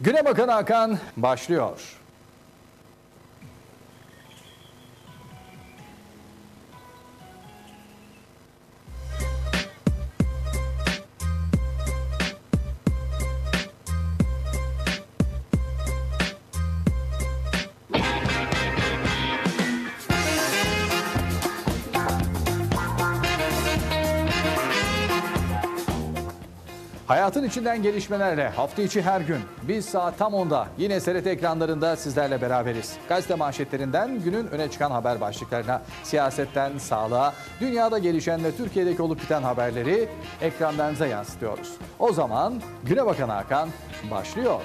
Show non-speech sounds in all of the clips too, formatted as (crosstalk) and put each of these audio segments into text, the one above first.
Güne Bakan Hakan başlıyor. içinden gelişmelerle hafta içi her gün biz saat tam 10'da yine SRT ekranlarında sizlerle beraberiz. Gazete manşetlerinden günün öne çıkan haber başlıklarına, siyasetten sağlığa, dünyada gelişen ve Türkiye'deki olup biten haberleri ekranlarınıza yansıtıyoruz. O zaman Güne Bakan Hakan başlıyor.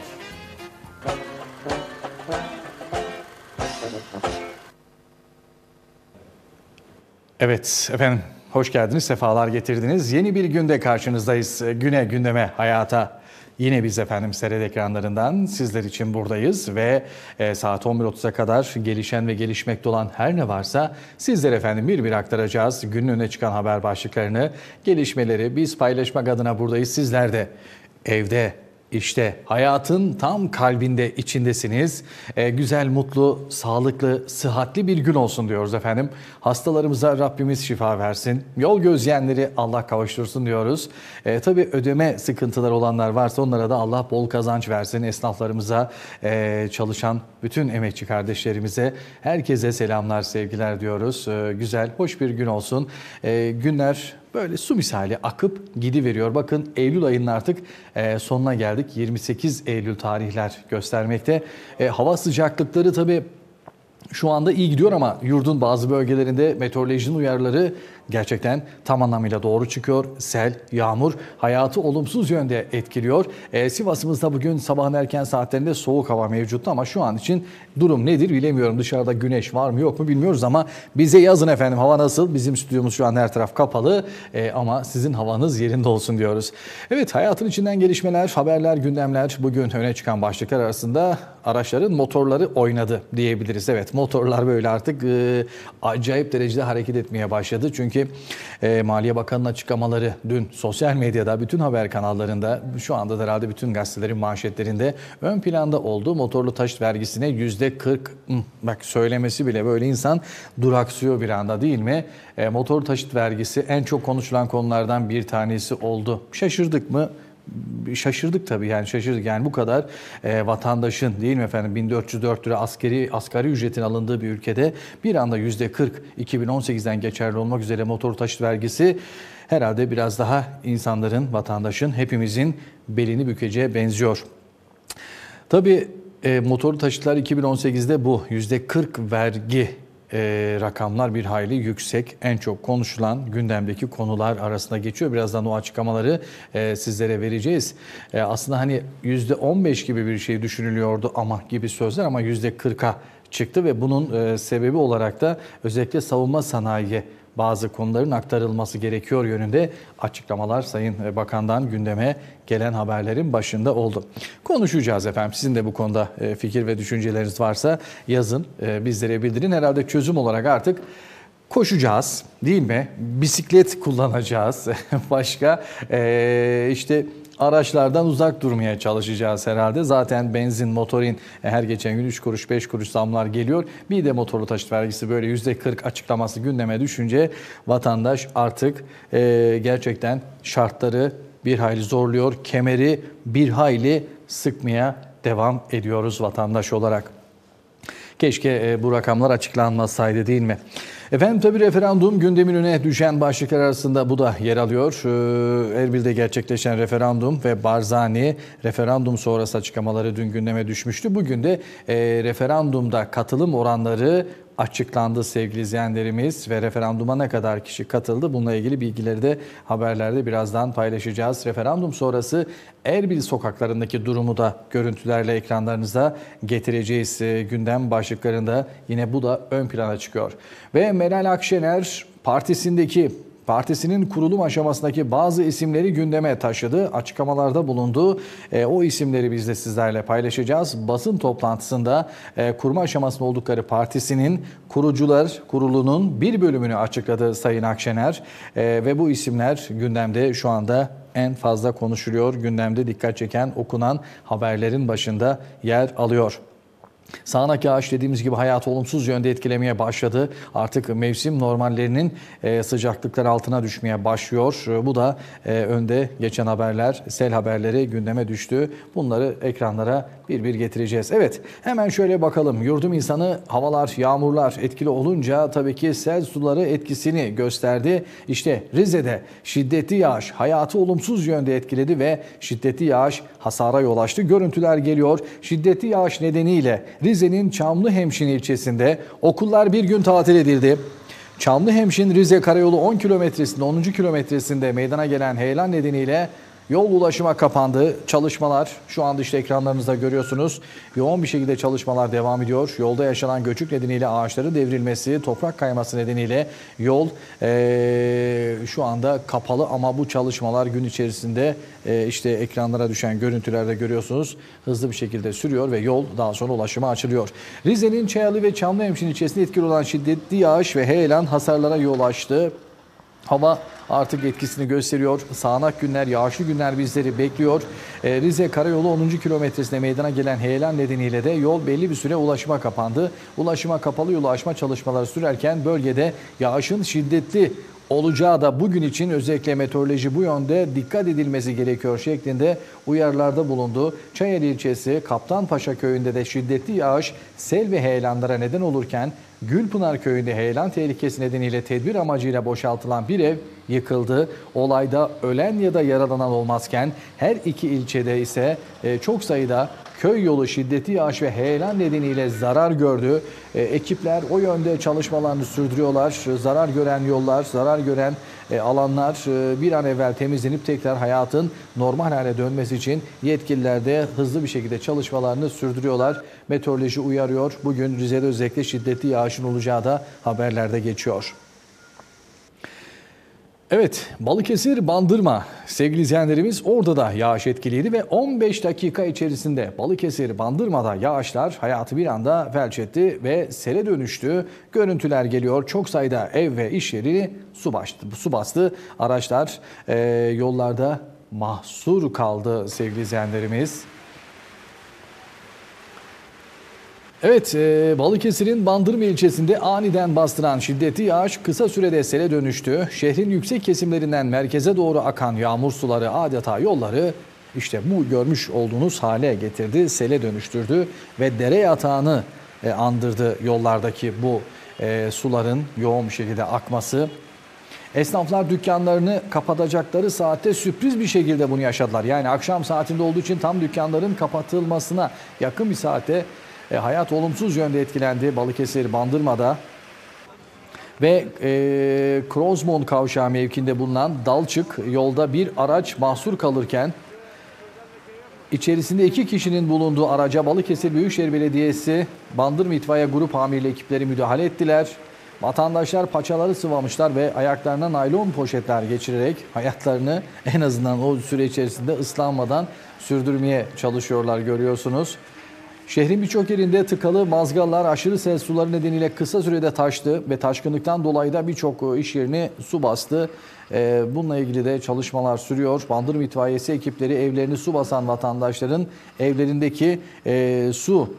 Evet efendim Hoş geldiniz, sefalar getirdiniz. Yeni bir günde karşınızdayız. Güne, gündeme, hayata. Yine biz efendim seyred ekranlarından sizler için buradayız ve e, saat 11.30'a kadar gelişen ve gelişmekte olan her ne varsa sizler efendim bir bir aktaracağız. Günün öne çıkan haber başlıklarını, gelişmeleri biz paylaşmak adına buradayız. Sizler de evde, işte hayatın tam kalbinde içindesiniz. E, güzel, mutlu, sağlıklı, sıhhatli bir gün olsun diyoruz efendim. Hastalarımıza Rabbimiz şifa versin. Yol gözleyenleri Allah kavuştursun diyoruz. E, tabii ödeme sıkıntıları olanlar varsa onlara da Allah bol kazanç versin. Esnaflarımıza, e, çalışan bütün emekçi kardeşlerimize, herkese selamlar, sevgiler diyoruz. E, güzel, hoş bir gün olsun. E, günler böyle su misali akıp gidiveriyor. Bakın Eylül ayının artık e, sonuna geldik. 28 Eylül tarihler göstermekte. E, hava sıcaklıkları tabii şu anda iyi gidiyor ama yurdun bazı bölgelerinde meteorolojinin uyarıları gerçekten tam anlamıyla doğru çıkıyor. Sel, yağmur hayatı olumsuz yönde etkiliyor. Ee, Sivas'ımızda bugün sabahın erken saatlerinde soğuk hava mevcuttu ama şu an için durum nedir bilemiyorum. Dışarıda güneş var mı yok mu bilmiyoruz ama bize yazın efendim hava nasıl? Bizim stüdyomuz şu an her taraf kapalı ee, ama sizin havanız yerinde olsun diyoruz. Evet hayatın içinden gelişmeler, haberler, gündemler bugün öne çıkan başlıklar arasında araçların motorları oynadı diyebiliriz. Evet motorlar böyle artık e, acayip derecede hareket etmeye başladı. Çünkü e, Maliye Bakanı'nın açıklamaları dün sosyal medyada bütün haber kanallarında şu anda da herhalde bütün gazetelerin manşetlerinde ön planda olduğu motorlu taşıt vergisine yüzde 40 bak söylemesi bile böyle insan duraksıyor bir anda değil mi? E, motorlu taşıt vergisi en çok konuşulan konulardan bir tanesi oldu. Şaşırdık mı? şaşırdık tabii yani şaşırdık yani bu kadar e, vatandaşın değil mi efendim 1404 lira askeri asgari ücretin alındığı bir ülkede bir anda %40 2018'den geçerli olmak üzere motor taşıt vergisi herhalde biraz daha insanların, vatandaşın, hepimizin belini bükeceğe benziyor. Tabii e, motorlu taşıtlar 2018'de bu %40 vergi e, rakamlar bir hayli yüksek. En çok konuşulan gündemdeki konular arasında geçiyor. Birazdan o açıklamaları e, sizlere vereceğiz. E, aslında hani %15 gibi bir şey düşünülüyordu ama gibi sözler ama %40'a çıktı ve bunun e, sebebi olarak da özellikle savunma sanayi bazı konuların aktarılması gerekiyor yönünde açıklamalar Sayın Bakan'dan gündeme gelen haberlerin başında oldu. Konuşacağız efendim. Sizin de bu konuda e, fikir ve düşünceleriniz varsa yazın, e, bizlere bildirin. Herhalde çözüm olarak artık koşacağız değil mi? Bisiklet kullanacağız. (laughs) Başka ee, işte araçlardan uzak durmaya çalışacağız herhalde. Zaten benzin, motorin e, her geçen gün 3 kuruş 5 kuruş zamlar geliyor. Bir de motorlu taşıt vergisi böyle %40 açıklaması gündeme düşünce vatandaş artık e, gerçekten şartları bir hayli zorluyor. Kemeri bir hayli sıkmaya devam ediyoruz vatandaş olarak. Keşke e, bu rakamlar açıklanmasaydı değil mi? Efendim tabi referandum gündemin öne düşen başlıklar arasında bu da yer alıyor. Ee, Erbil'de gerçekleşen referandum ve Barzani referandum sonrası açıklamaları dün gündeme düşmüştü. Bugün de e, referandumda katılım oranları açıklandı sevgili izleyenlerimiz ve referanduma ne kadar kişi katıldı? Bununla ilgili bilgileri de haberlerde birazdan paylaşacağız. Referandum sonrası Erbil sokaklarındaki durumu da görüntülerle ekranlarınıza getireceğiz. E, gündem başlıklarında yine bu da ön plana çıkıyor. Ve Meral Akşener partisindeki partisinin kurulum aşamasındaki bazı isimleri gündeme taşıdı, açıklamalarda bulundu. E, o isimleri biz de sizlerle paylaşacağız. Basın toplantısında e, kurma aşamasında oldukları partisinin kurucular kurulunun bir bölümünü açıkladı Sayın Akşener e, ve bu isimler gündemde şu anda en fazla konuşuluyor. Gündemde dikkat çeken, okunan haberlerin başında yer alıyor. Sağanak yağış dediğimiz gibi hayatı olumsuz yönde etkilemeye başladı. Artık mevsim normallerinin e, sıcaklıklar altına düşmeye başlıyor. E, bu da e, önde geçen haberler, sel haberleri gündeme düştü. Bunları ekranlara bir bir getireceğiz. Evet hemen şöyle bakalım. Yurdum insanı havalar, yağmurlar etkili olunca tabii ki sel suları etkisini gösterdi. İşte Rize'de şiddetli yağış hayatı olumsuz yönde etkiledi ve şiddetli yağış hasara yol açtı. Görüntüler geliyor. Şiddetli yağış nedeniyle Rize'nin Çamlıhemşin ilçesinde okullar bir gün tatil edildi. Çamlıhemşin Rize Karayolu 10 kilometresinde 10. kilometresinde meydana gelen heyelan nedeniyle Yol ulaşıma kapandı. Çalışmalar şu anda işte ekranlarınızda görüyorsunuz. Yoğun bir şekilde çalışmalar devam ediyor. Yolda yaşanan göçük nedeniyle ağaçları devrilmesi, toprak kayması nedeniyle yol e, şu anda kapalı ama bu çalışmalar gün içerisinde e, işte ekranlara düşen görüntülerde görüyorsunuz. Hızlı bir şekilde sürüyor ve yol daha sonra ulaşıma açılıyor. Rize'nin Çayalı ve Çamlıhemşin ilçesinde etkili olan şiddetli yağış ve heyelan hasarlara yol açtı. Hava artık etkisini gösteriyor. Sağanak günler, yağışlı günler bizleri bekliyor. Ee, Rize Karayolu 10. kilometresinde meydana gelen heyelan nedeniyle de yol belli bir süre ulaşıma kapandı. Ulaşıma kapalı yolu aşma çalışmaları sürerken bölgede yağışın şiddetli olacağı da bugün için özellikle meteoroloji bu yönde dikkat edilmesi gerekiyor şeklinde uyarılarda bulundu. Çayeli ilçesi Kaptanpaşa köyünde de şiddetli yağış sel ve heyelanlara neden olurken Gülpınar Köyü'nde heyelan tehlikesi nedeniyle tedbir amacıyla boşaltılan bir ev yıkıldı. Olayda ölen ya da yaralanan olmazken her iki ilçede ise e, çok sayıda köy yolu şiddeti yağış ve heyelan nedeniyle zarar gördü. E, ekipler o yönde çalışmalarını sürdürüyorlar. Zarar gören yollar, zarar gören e, alanlar e, bir an evvel temizlenip tekrar hayatın normal hale dönmesi için yetkililer de hızlı bir şekilde çalışmalarını sürdürüyorlar. Meteoroloji uyarıyor. Bugün Rize'de özellikle şiddetli yağışın olacağı da haberlerde geçiyor. Evet, Balıkesir Bandırma sevgili izleyenlerimiz orada da yağış etkiliydi ve 15 dakika içerisinde Balıkesir Bandırma'da yağışlar hayatı bir anda felç etti ve sele dönüştü. Görüntüler geliyor. Çok sayıda ev ve iş yerini su bastı. Su bastı. Araçlar e, yollarda mahsur kaldı sevgili izleyenlerimiz. Evet, e, Balıkesir'in Bandırma ilçesinde aniden bastıran şiddetli yağış kısa sürede sele dönüştü. Şehrin yüksek kesimlerinden merkeze doğru akan yağmur suları adeta yolları işte bu görmüş olduğunuz hale getirdi, sele dönüştürdü ve dere yatağını e, andırdı yollardaki bu e, suların yoğun şekilde akması. Esnaflar dükkanlarını kapatacakları saatte sürpriz bir şekilde bunu yaşadılar. Yani akşam saatinde olduğu için tam dükkanların kapatılmasına yakın bir saate e, hayat olumsuz yönde etkilendi Balıkesir Bandırma'da. Ve e, Krozmon kavşağı mevkinde bulunan Dalçık yolda bir araç mahsur kalırken içerisinde iki kişinin bulunduğu araca Balıkesir Büyükşehir Belediyesi Bandırma İtfaiye Grup Amirli ekipleri müdahale ettiler. Vatandaşlar paçaları sıvamışlar ve ayaklarına naylon poşetler geçirerek hayatlarını en azından o süre içerisinde ıslanmadan sürdürmeye çalışıyorlar görüyorsunuz. Şehrin birçok yerinde tıkalı mazgallar aşırı sel suları nedeniyle kısa sürede taştı ve taşkınlıktan dolayı da birçok e, iş yerini su bastı. E, bununla ilgili de çalışmalar sürüyor. Bandırma itfaiyesi ekipleri evlerini su basan vatandaşların evlerindeki e, su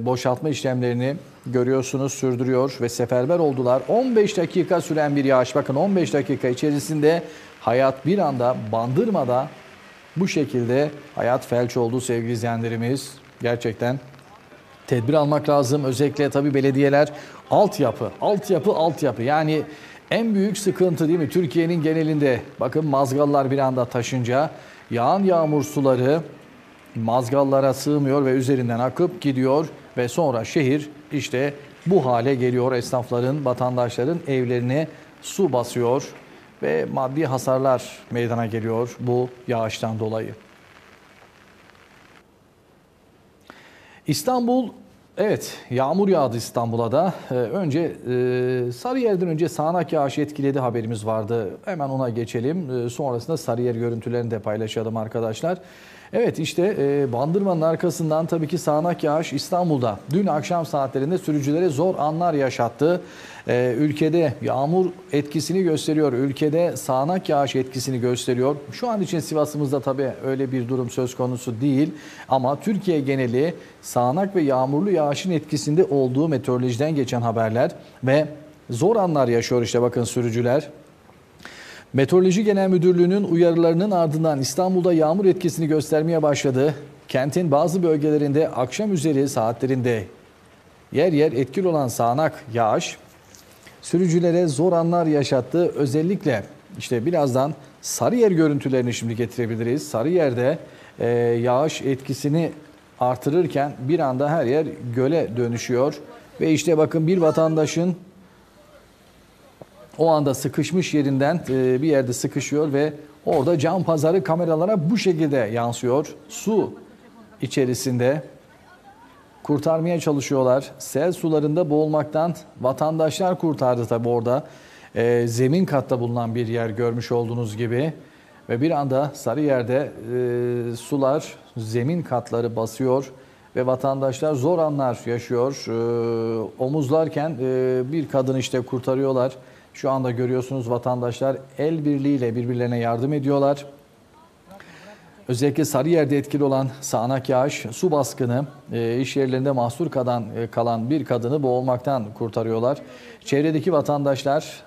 boşaltma işlemlerini görüyorsunuz sürdürüyor ve seferber oldular. 15 dakika süren bir yağış bakın 15 dakika içerisinde hayat bir anda Bandırma'da bu şekilde hayat felç oldu sevgili izleyenlerimiz. Gerçekten tedbir almak lazım. Özellikle tabii belediyeler altyapı, altyapı, altyapı. Yani en büyük sıkıntı değil mi? Türkiye'nin genelinde bakın mazgallar bir anda taşınca yağan yağmur suları mazgallara sığmıyor ve üzerinden akıp gidiyor ve sonra şehir işte bu hale geliyor. Esnafların, vatandaşların evlerine su basıyor ve maddi hasarlar meydana geliyor bu yağıştan dolayı. İstanbul Evet, yağmur yağdı İstanbul'a da. Ee, önce e, Sarıyer'den önce sağanak yağış etkiledi haberimiz vardı. Hemen ona geçelim. Ee, sonrasında Sarıyer görüntülerini de paylaşalım arkadaşlar. Evet işte e, Bandırma'nın arkasından tabii ki sağanak yağış İstanbul'da dün akşam saatlerinde sürücülere zor anlar yaşattı. E, ülkede yağmur etkisini gösteriyor, ülkede sağanak yağış etkisini gösteriyor. Şu an için Sivas'ımızda tabii öyle bir durum söz konusu değil ama Türkiye geneli sağanak ve yağmurlu yağışın etkisinde olduğu meteorolojiden geçen haberler ve zor anlar yaşıyor işte bakın sürücüler. Meteoroloji Genel Müdürlüğü'nün uyarılarının ardından İstanbul'da yağmur etkisini göstermeye başladı. Kentin bazı bölgelerinde akşam üzeri saatlerinde yer yer etkili olan sağanak yağış sürücülere zor anlar yaşattı. Özellikle işte birazdan Sarıyer görüntülerini şimdi getirebiliriz. Sarıyer'de e, yağış etkisini artırırken bir anda her yer göle dönüşüyor. Ve işte bakın bir vatandaşın o anda sıkışmış yerinden e, bir yerde sıkışıyor ve orada cam pazarı kameralara bu şekilde yansıyor. Su içerisinde kurtarmaya çalışıyorlar. Sel sularında boğulmaktan vatandaşlar kurtardı tabi orada. E, zemin katta bulunan bir yer görmüş olduğunuz gibi. Ve bir anda Sarıyer'de e, sular zemin katları basıyor ve vatandaşlar zor anlar yaşıyor. E, omuzlarken e, bir kadın işte kurtarıyorlar. Şu anda görüyorsunuz vatandaşlar el birliğiyle birbirlerine yardım ediyorlar. Özellikle Sarıyer'de etkili olan sağanak yağış, su baskını, e, iş yerlerinde mahsur kalan, e, kalan bir kadını boğulmaktan kurtarıyorlar. Çevredeki vatandaşlar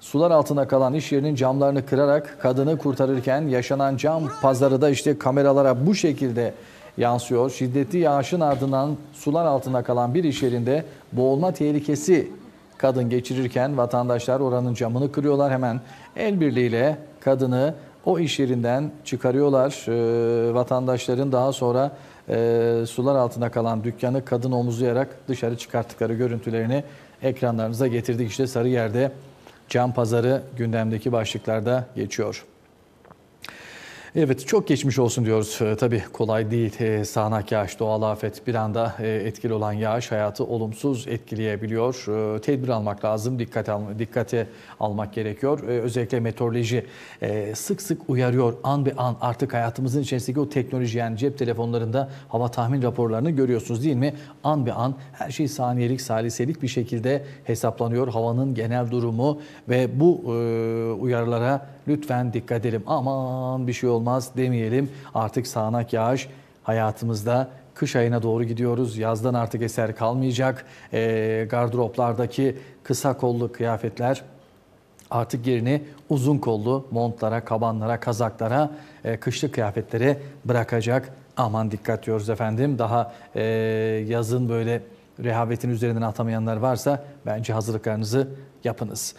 sular altında kalan iş yerinin camlarını kırarak kadını kurtarırken yaşanan cam pazarı da işte kameralara bu şekilde yansıyor. Şiddetli yağışın ardından sular altında kalan bir iş yerinde boğulma tehlikesi Kadın geçirirken vatandaşlar oranın camını kırıyorlar hemen el birliğiyle kadını o iş yerinden çıkarıyorlar. E, vatandaşların daha sonra e, sular altında kalan dükkanı kadın omuzlayarak dışarı çıkarttıkları görüntülerini ekranlarınıza getirdik. İşte Sarıyer'de cam pazarı gündemdeki başlıklarda geçiyor. Evet çok geçmiş olsun diyoruz. E, tabii kolay değil. E, sağanak yağış, doğal afet bir anda e, etkili olan yağış hayatı olumsuz etkileyebiliyor. E, tedbir almak lazım, dikkat al, dikkate almak gerekiyor. E, özellikle meteoroloji e, sık sık uyarıyor an bir an artık hayatımızın içerisindeki o teknoloji yani cep telefonlarında hava tahmin raporlarını görüyorsunuz değil mi? An bir an her şey saniyelik, saliselik bir şekilde hesaplanıyor. Havanın genel durumu ve bu e, uyarılara Lütfen dikkat edelim. Aman bir şey olmaz demeyelim. Artık sağanak yağış hayatımızda kış ayına doğru gidiyoruz. Yazdan artık eser kalmayacak. E, ee, gardıroplardaki kısa kollu kıyafetler artık yerini uzun kollu montlara, kabanlara, kazaklara, e, kışlık kıyafetlere bırakacak. Aman dikkat diyoruz efendim. Daha e, yazın böyle rehavetin üzerinden atamayanlar varsa bence hazırlıklarınızı yapınız.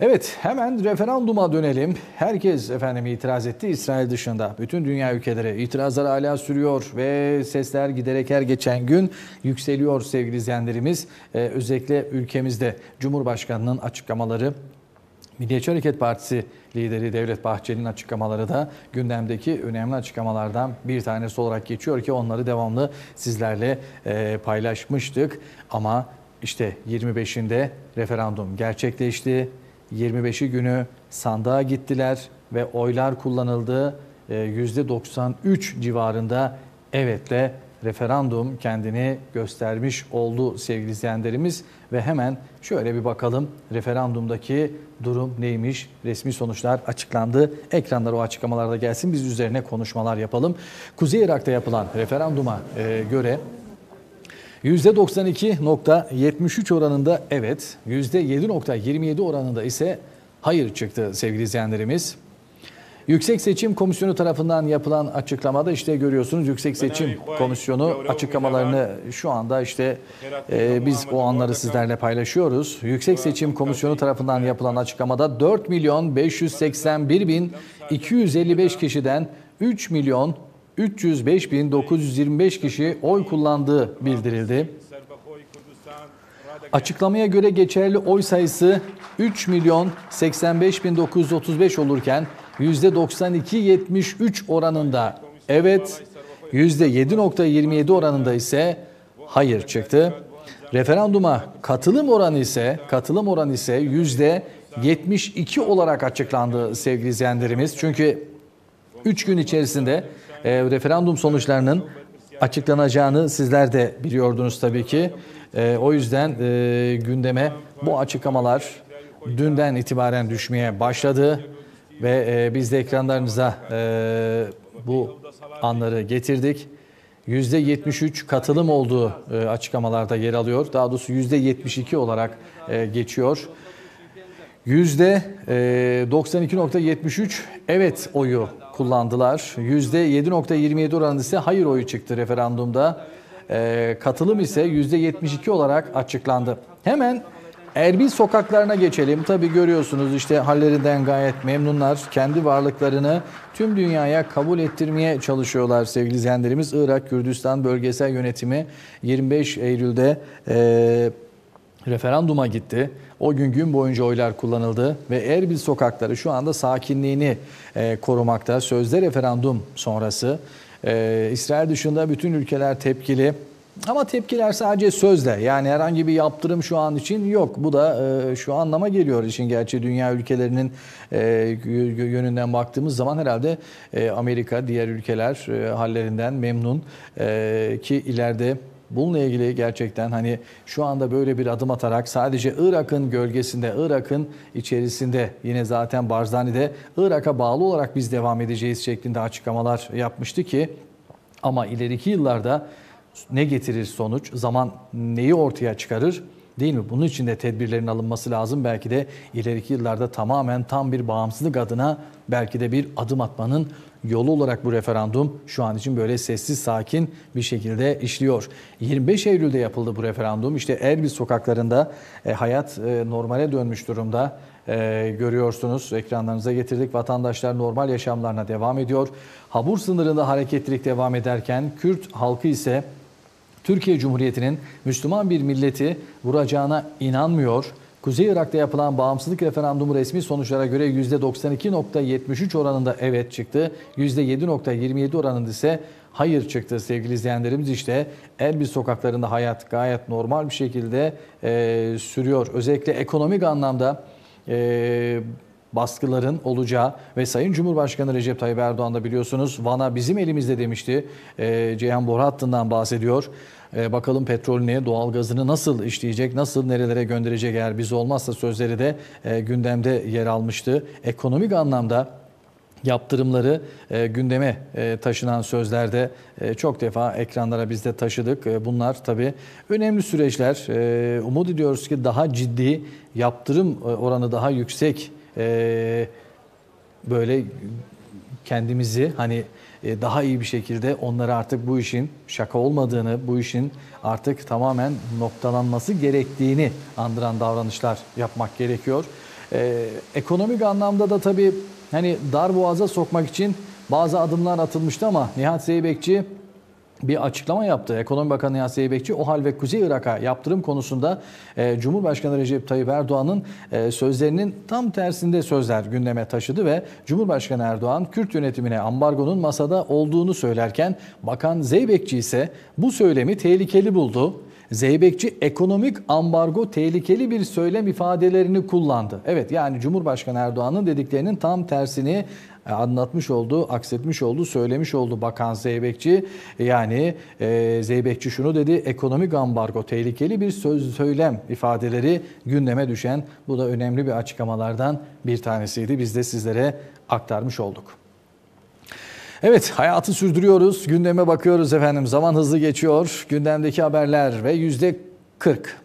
Evet hemen referanduma dönelim. Herkes efendim itiraz etti İsrail dışında. Bütün dünya ülkeleri itirazlar hala sürüyor ve sesler giderek her geçen gün yükseliyor sevgili izleyenlerimiz. Ee, özellikle ülkemizde Cumhurbaşkanı'nın açıklamaları Milliyetçi Hareket Partisi lideri Devlet Bahçeli'nin açıklamaları da gündemdeki önemli açıklamalardan bir tanesi olarak geçiyor ki onları devamlı sizlerle e, paylaşmıştık. Ama işte 25'inde referandum gerçekleşti 25'i günü sandığa gittiler ve oylar kullanıldı. %93 ee, civarında evetle referandum kendini göstermiş oldu sevgili izleyenlerimiz. Ve hemen şöyle bir bakalım referandumdaki durum neymiş? Resmi sonuçlar açıklandı. Ekranlar o açıklamalarda gelsin biz üzerine konuşmalar yapalım. Kuzey Irak'ta yapılan referanduma e, göre %92.73 oranında evet, %7.27 oranında ise hayır çıktı sevgili izleyenlerimiz. Yüksek Seçim Komisyonu tarafından yapılan açıklamada işte görüyorsunuz Yüksek Seçim Komisyonu açıklamalarını şu anda işte e, biz o anları sizlerle paylaşıyoruz. Yüksek Seçim Komisyonu tarafından yapılan açıklamada 4 milyon 581 bin 255 kişiden 3 milyon 305.925 kişi oy kullandığı bildirildi. Açıklamaya göre geçerli oy sayısı 3 milyon 85.935 olurken %92.73 oranında evet, %7.27 oranında ise hayır çıktı. Referanduma katılım oranı ise katılım oranı ise yüzde %72 olarak açıklandı sevgili izleyenlerimiz. Çünkü 3 gün içerisinde e, referandum sonuçlarının açıklanacağını sizler de biliyordunuz tabii ki. E, o yüzden e, gündeme bu açıklamalar dünden itibaren düşmeye başladı ve e, biz de ekranlarınıza e, bu anları getirdik. %73 katılım olduğu e, açıklamalarda yer alıyor. Daha doğrusu %72 olarak e, geçiyor. %92.73 e, evet oyu kullandılar. %7.27 oranında ise hayır oyu çıktı referandumda. E, katılım ise %72 olarak açıklandı. Hemen Erbil sokaklarına geçelim. Tabi görüyorsunuz işte hallerinden gayet memnunlar. Kendi varlıklarını tüm dünyaya kabul ettirmeye çalışıyorlar sevgili izleyenlerimiz. Irak Kürdistan Bölgesel Yönetimi 25 Eylül'de e, referanduma gitti. O gün gün boyunca oylar kullanıldı ve Erbil sokakları şu anda sakinliğini e, korumakta. Sözde referandum sonrası e, İsrail dışında bütün ülkeler tepkili. Ama tepkiler sadece sözle yani herhangi bir yaptırım şu an için yok. Bu da e, şu anlama geliyor için gerçi dünya ülkelerinin e, yönünden baktığımız zaman herhalde e, Amerika diğer ülkeler e, hallerinden memnun e, ki ileride Bununla ilgili gerçekten hani şu anda böyle bir adım atarak sadece Irak'ın gölgesinde, Irak'ın içerisinde yine zaten Barzani'de Irak'a bağlı olarak biz devam edeceğiz şeklinde açıklamalar yapmıştı ki ama ileriki yıllarda ne getirir sonuç? Zaman neyi ortaya çıkarır? Değil mi? Bunun için de tedbirlerin alınması lazım. Belki de ileriki yıllarda tamamen tam bir bağımsızlık adına belki de bir adım atmanın yolu olarak bu referandum şu an için böyle sessiz sakin bir şekilde işliyor. 25 Eylül'de yapıldı bu referandum. İşte Erbil sokaklarında e, hayat e, normale dönmüş durumda. E, görüyorsunuz ekranlarınıza getirdik. Vatandaşlar normal yaşamlarına devam ediyor. Habur sınırında hareketlilik devam ederken Kürt halkı ise Türkiye Cumhuriyeti'nin Müslüman bir milleti vuracağına inanmıyor Kuzey Irak'ta yapılan bağımsızlık referandumu resmi sonuçlara göre %92.73 oranında evet çıktı. %7.27 oranında ise hayır çıktı sevgili izleyenlerimiz. işte Elbis sokaklarında hayat gayet normal bir şekilde e, sürüyor. Özellikle ekonomik anlamda e, baskıların olacağı ve Sayın Cumhurbaşkanı Recep Tayyip Erdoğan da biliyorsunuz Van'a bizim elimizde demişti. E, Ceyhan Boru hattından bahsediyor. E, bakalım petrolünü, doğalgazını nasıl işleyecek, nasıl nerelere gönderecek eğer biz olmazsa sözleri de e, gündemde yer almıştı. Ekonomik anlamda yaptırımları e, gündeme e, taşınan sözlerde e, çok defa ekranlara biz de taşıdık. E, bunlar tabii önemli süreçler. E, umut ediyoruz ki daha ciddi yaptırım e, oranı daha yüksek e, böyle kendimizi hani e, daha iyi bir şekilde onlara artık bu işin şaka olmadığını, bu işin artık tamamen noktalanması gerektiğini andıran davranışlar yapmak gerekiyor. Ee, ekonomik anlamda da tabii hani dar boğaza sokmak için bazı adımlar atılmıştı ama Nihat Zeybekçi bir açıklama yaptı. Ekonomi Bakanı Yasi Beybekçi o hal ve Kuzey Irak'a yaptırım konusunda e, Cumhurbaşkanı Recep Tayyip Erdoğan'ın e, sözlerinin tam tersinde sözler gündeme taşıdı ve Cumhurbaşkanı Erdoğan Kürt yönetimine ambargonun masada olduğunu söylerken Bakan Zeybekçi ise bu söylemi tehlikeli buldu. Zeybekçi ekonomik ambargo tehlikeli bir söylem ifadelerini kullandı. Evet yani Cumhurbaşkanı Erdoğan'ın dediklerinin tam tersini e, anlatmış oldu, aksetmiş oldu, söylemiş oldu Bakan Zeybekçi. E, yani e, Zeybekçi şunu dedi, ekonomik ambargo tehlikeli bir söz söylem ifadeleri gündeme düşen bu da önemli bir açıklamalardan bir tanesiydi. Biz de sizlere aktarmış olduk. Evet hayatı sürdürüyoruz. Gündeme bakıyoruz efendim. Zaman hızlı geçiyor. Gündemdeki haberler ve yüzde 40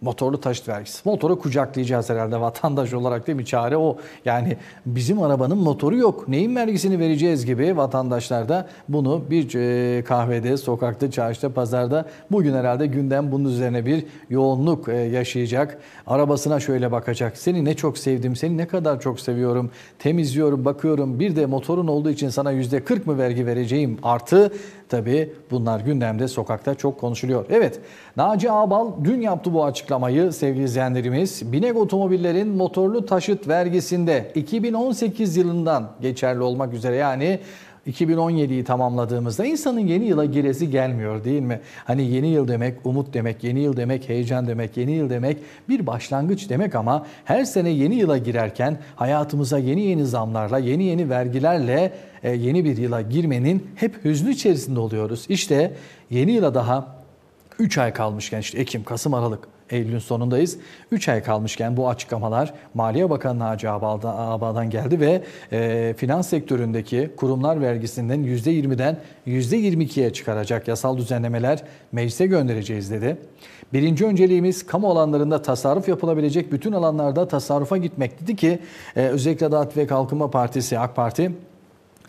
Motorlu taşıt vergisi. Motoru kucaklayacağız herhalde vatandaş olarak değil mi? Çare o. Yani bizim arabanın motoru yok. Neyin vergisini vereceğiz gibi vatandaşlar da bunu bir e, kahvede, sokakta, çarşıda, pazarda bugün herhalde gündem bunun üzerine bir yoğunluk e, yaşayacak. Arabasına şöyle bakacak. Seni ne çok sevdim, seni ne kadar çok seviyorum. Temizliyorum, bakıyorum. Bir de motorun olduğu için sana %40 mı vergi vereceğim? Artı Tabii bunlar gündemde sokakta çok konuşuluyor. Evet Naci Ağbal dün yaptı bu açıklamayı sevgili izleyenlerimiz. Binek otomobillerin motorlu taşıt vergisinde 2018 yılından geçerli olmak üzere yani 2017'yi tamamladığımızda insanın yeni yıla giresi gelmiyor değil mi? Hani yeni yıl demek umut demek, yeni yıl demek heyecan demek, yeni yıl demek bir başlangıç demek ama her sene yeni yıla girerken hayatımıza yeni yeni zamlarla, yeni yeni vergilerle e, yeni bir yıla girmenin hep hüznü içerisinde oluyoruz. İşte yeni yıla daha 3 ay kalmışken işte Ekim, Kasım, Aralık Eylül'ün sonundayız. 3 ay kalmışken bu açıklamalar Maliye Bakanı Naci Ağbal'dan geldi ve e, finans sektöründeki kurumlar vergisinden %20'den %22'ye çıkaracak yasal düzenlemeler meclise göndereceğiz dedi. Birinci önceliğimiz kamu alanlarında tasarruf yapılabilecek bütün alanlarda tasarrufa gitmek dedi ki e, özellikle Adalet ve Kalkınma Partisi AK Parti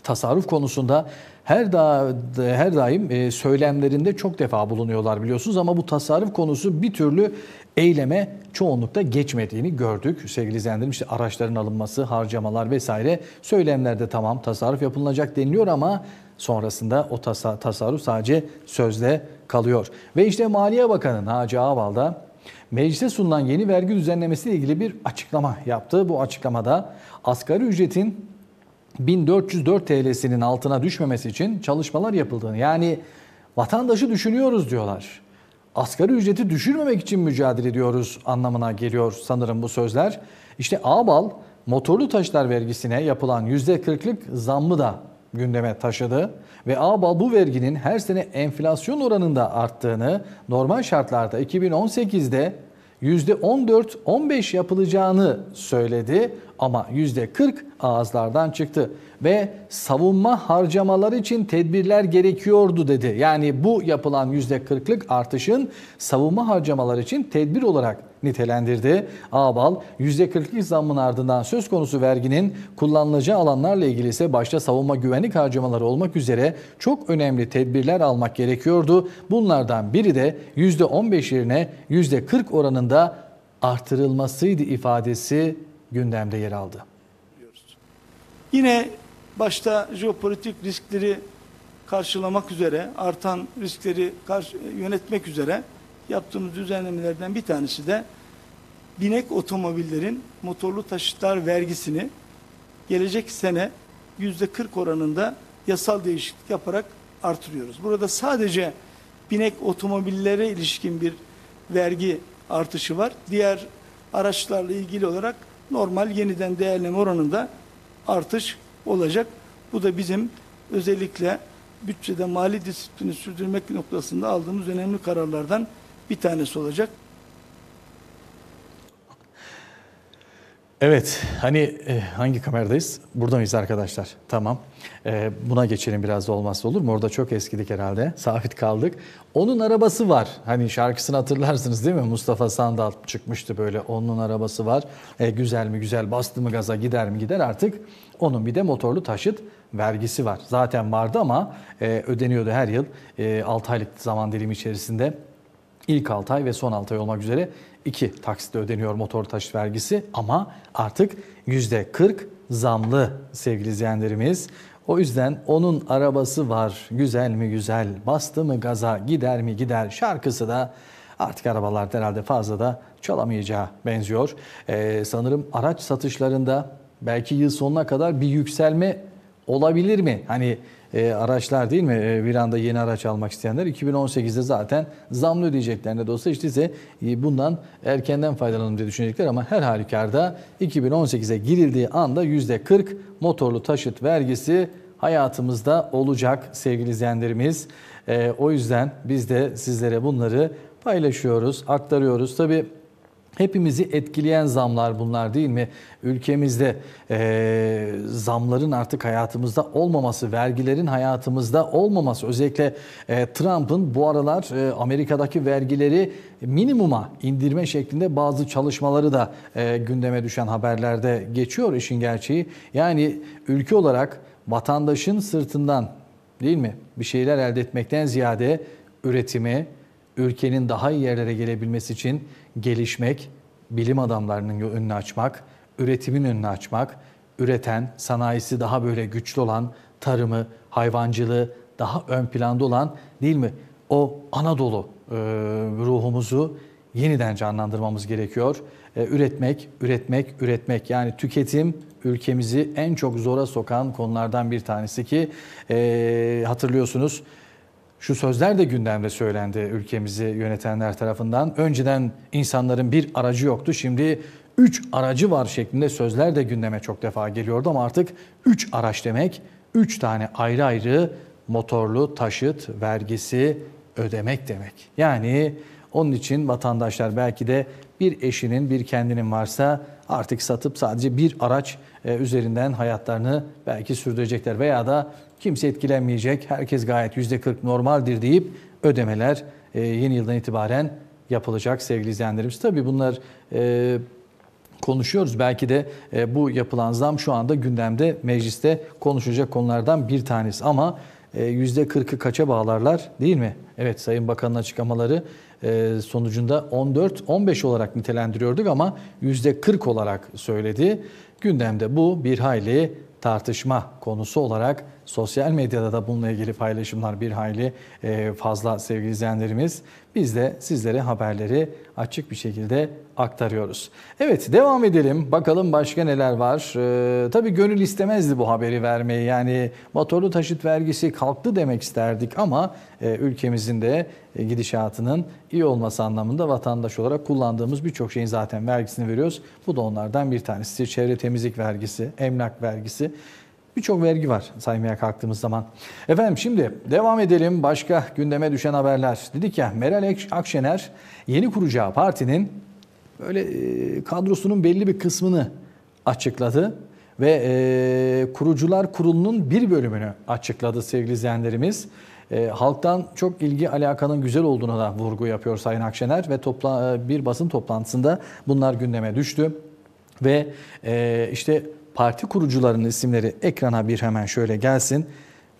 tasarruf konusunda her da her daim e, söylemlerinde çok defa bulunuyorlar biliyorsunuz ama bu tasarruf konusu bir türlü eyleme çoğunlukta geçmediğini gördük. Sevgili izleyenlerim işte araçların alınması, harcamalar vesaire söylemlerde tamam tasarruf yapılacak deniliyor ama sonrasında o tasarruf sadece sözde kalıyor. Ve işte Maliye Bakanı Naci Ağbal da meclise sunulan yeni vergi düzenlemesiyle ilgili bir açıklama yaptı. Bu açıklamada asgari ücretin 1404 TL'sinin altına düşmemesi için çalışmalar yapıldığını yani vatandaşı düşünüyoruz diyorlar. Asgari ücreti düşürmemek için mücadele ediyoruz anlamına geliyor sanırım bu sözler. İşte Ağbal motorlu taşlar vergisine yapılan %40'lık zammı da gündeme taşıdı ve Ağbal bu verginin her sene enflasyon oranında arttığını, normal şartlarda 2018'de %14-15 yapılacağını söyledi ama %40 ağızlardan çıktı ve savunma harcamaları için tedbirler gerekiyordu dedi. Yani bu yapılan %40'lık artışın savunma harcamaları için tedbir olarak nitelendirdi. Ağbal %40'lık zammın ardından söz konusu verginin kullanılacağı alanlarla ilgili ise başta savunma güvenlik harcamaları olmak üzere çok önemli tedbirler almak gerekiyordu. Bunlardan biri de %15 yerine %40 oranında artırılmasıydı ifadesi gündemde yer aldı. Yine başta jeopolitik riskleri karşılamak üzere, artan riskleri karşı, yönetmek üzere yaptığımız düzenlemelerden bir tanesi de binek otomobillerin motorlu taşıtlar vergisini gelecek sene yüzde 40 oranında yasal değişiklik yaparak artırıyoruz. Burada sadece binek otomobillere ilişkin bir vergi artışı var. Diğer araçlarla ilgili olarak normal yeniden değerleme oranında artış olacak. Bu da bizim özellikle bütçede mali disiplini sürdürmek noktasında aldığımız önemli kararlardan bir tanesi olacak. Evet, hani e, hangi kameradayız? Burada mıyız arkadaşlar? Tamam. E, buna geçelim biraz da olmazsa olur mu? Orada çok eskidik herhalde. Sabit kaldık. Onun arabası var. Hani şarkısını hatırlarsınız değil mi? Mustafa Sandal çıkmıştı böyle. Onun arabası var. E, güzel mi güzel, bastı mı gaza, gider mi gider artık. Onun bir de motorlu taşıt vergisi var. Zaten vardı ama e, ödeniyordu her yıl. E, 6 aylık zaman dilimi içerisinde ilk 6 ay ve son 6 ay olmak üzere iki taksitle ödeniyor motor taşıt vergisi ama artık %40 zamlı sevgili izleyenlerimiz. O yüzden onun arabası var güzel mi güzel bastı mı gaza gider mi gider şarkısı da artık arabalar herhalde fazla da çalamayacağı benziyor. Ee, sanırım araç satışlarında belki yıl sonuna kadar bir yükselme olabilir mi? Hani e, araçlar değil mi? E, bir anda yeni araç almak isteyenler 2018'de zaten zamlı ödeyeceklerine de olsa işte ise e, bundan erkenden faydalanalım diye düşünecekler ama her halükarda 2018'e girildiği anda %40 motorlu taşıt vergisi hayatımızda olacak sevgili izleyenlerimiz. E, o yüzden biz de sizlere bunları paylaşıyoruz, aktarıyoruz. Tabii Hepimizi etkileyen zamlar bunlar değil mi? Ülkemizde e, zamların artık hayatımızda olmaması, vergilerin hayatımızda olmaması. Özellikle e, Trump'ın bu aralar e, Amerika'daki vergileri minimuma indirme şeklinde bazı çalışmaları da e, gündeme düşen haberlerde geçiyor işin gerçeği. Yani ülke olarak vatandaşın sırtından değil mi bir şeyler elde etmekten ziyade üretimi, ülkenin daha iyi yerlere gelebilmesi için gelişmek, bilim adamlarının önünü açmak, üretimin önünü açmak, üreten, sanayisi daha böyle güçlü olan, tarımı, hayvancılığı daha ön planda olan değil mi? O Anadolu e, ruhumuzu yeniden canlandırmamız gerekiyor. E, üretmek, üretmek, üretmek yani tüketim ülkemizi en çok zora sokan konulardan bir tanesi ki e, hatırlıyorsunuz şu sözler de gündemde söylendi ülkemizi yönetenler tarafından. Önceden insanların bir aracı yoktu. Şimdi üç aracı var şeklinde sözler de gündeme çok defa geliyordu ama artık üç araç demek üç tane ayrı ayrı motorlu taşıt vergisi ödemek demek. Yani onun için vatandaşlar belki de bir eşinin bir kendinin varsa artık satıp sadece bir araç e, üzerinden hayatlarını belki sürdürecekler veya da kimse etkilenmeyecek, herkes gayet %40 normaldir deyip ödemeler e, yeni yıldan itibaren yapılacak sevgili izleyenlerimiz. Tabii bunlar e, konuşuyoruz. Belki de e, bu yapılan zam şu anda gündemde mecliste konuşulacak konulardan bir tanesi ama e, %40'ı kaça bağlarlar değil mi? Evet Sayın Bakan'ın açıklamaları e, sonucunda 14-15 olarak nitelendiriyorduk ama %40 olarak söyledi. Gündemde bu bir hayli tartışma konusu olarak Sosyal medyada da bununla ilgili paylaşımlar bir hayli e, fazla sevgili izleyenlerimiz. Biz de sizlere haberleri açık bir şekilde aktarıyoruz. Evet devam edelim. Bakalım başka neler var. Ee, tabii gönül istemezdi bu haberi vermeyi. Yani motorlu taşıt vergisi kalktı demek isterdik ama e, ülkemizin de e, gidişatının iyi olması anlamında vatandaş olarak kullandığımız birçok şeyin zaten vergisini veriyoruz. Bu da onlardan bir tanesi. Çevre temizlik vergisi, emlak vergisi. Birçok vergi var saymaya kalktığımız zaman. Efendim şimdi devam edelim başka gündeme düşen haberler. Dedik ya Meral Akşener yeni kuracağı partinin böyle e, kadrosunun belli bir kısmını açıkladı ve e, kurucular kurulunun bir bölümünü açıkladı sevgili izleyenlerimiz. E, halktan çok ilgi alakanın güzel olduğuna da vurgu yapıyor Sayın Akşener ve topla, e, bir basın toplantısında bunlar gündeme düştü. Ve e, işte parti kurucularının isimleri ekrana bir hemen şöyle gelsin.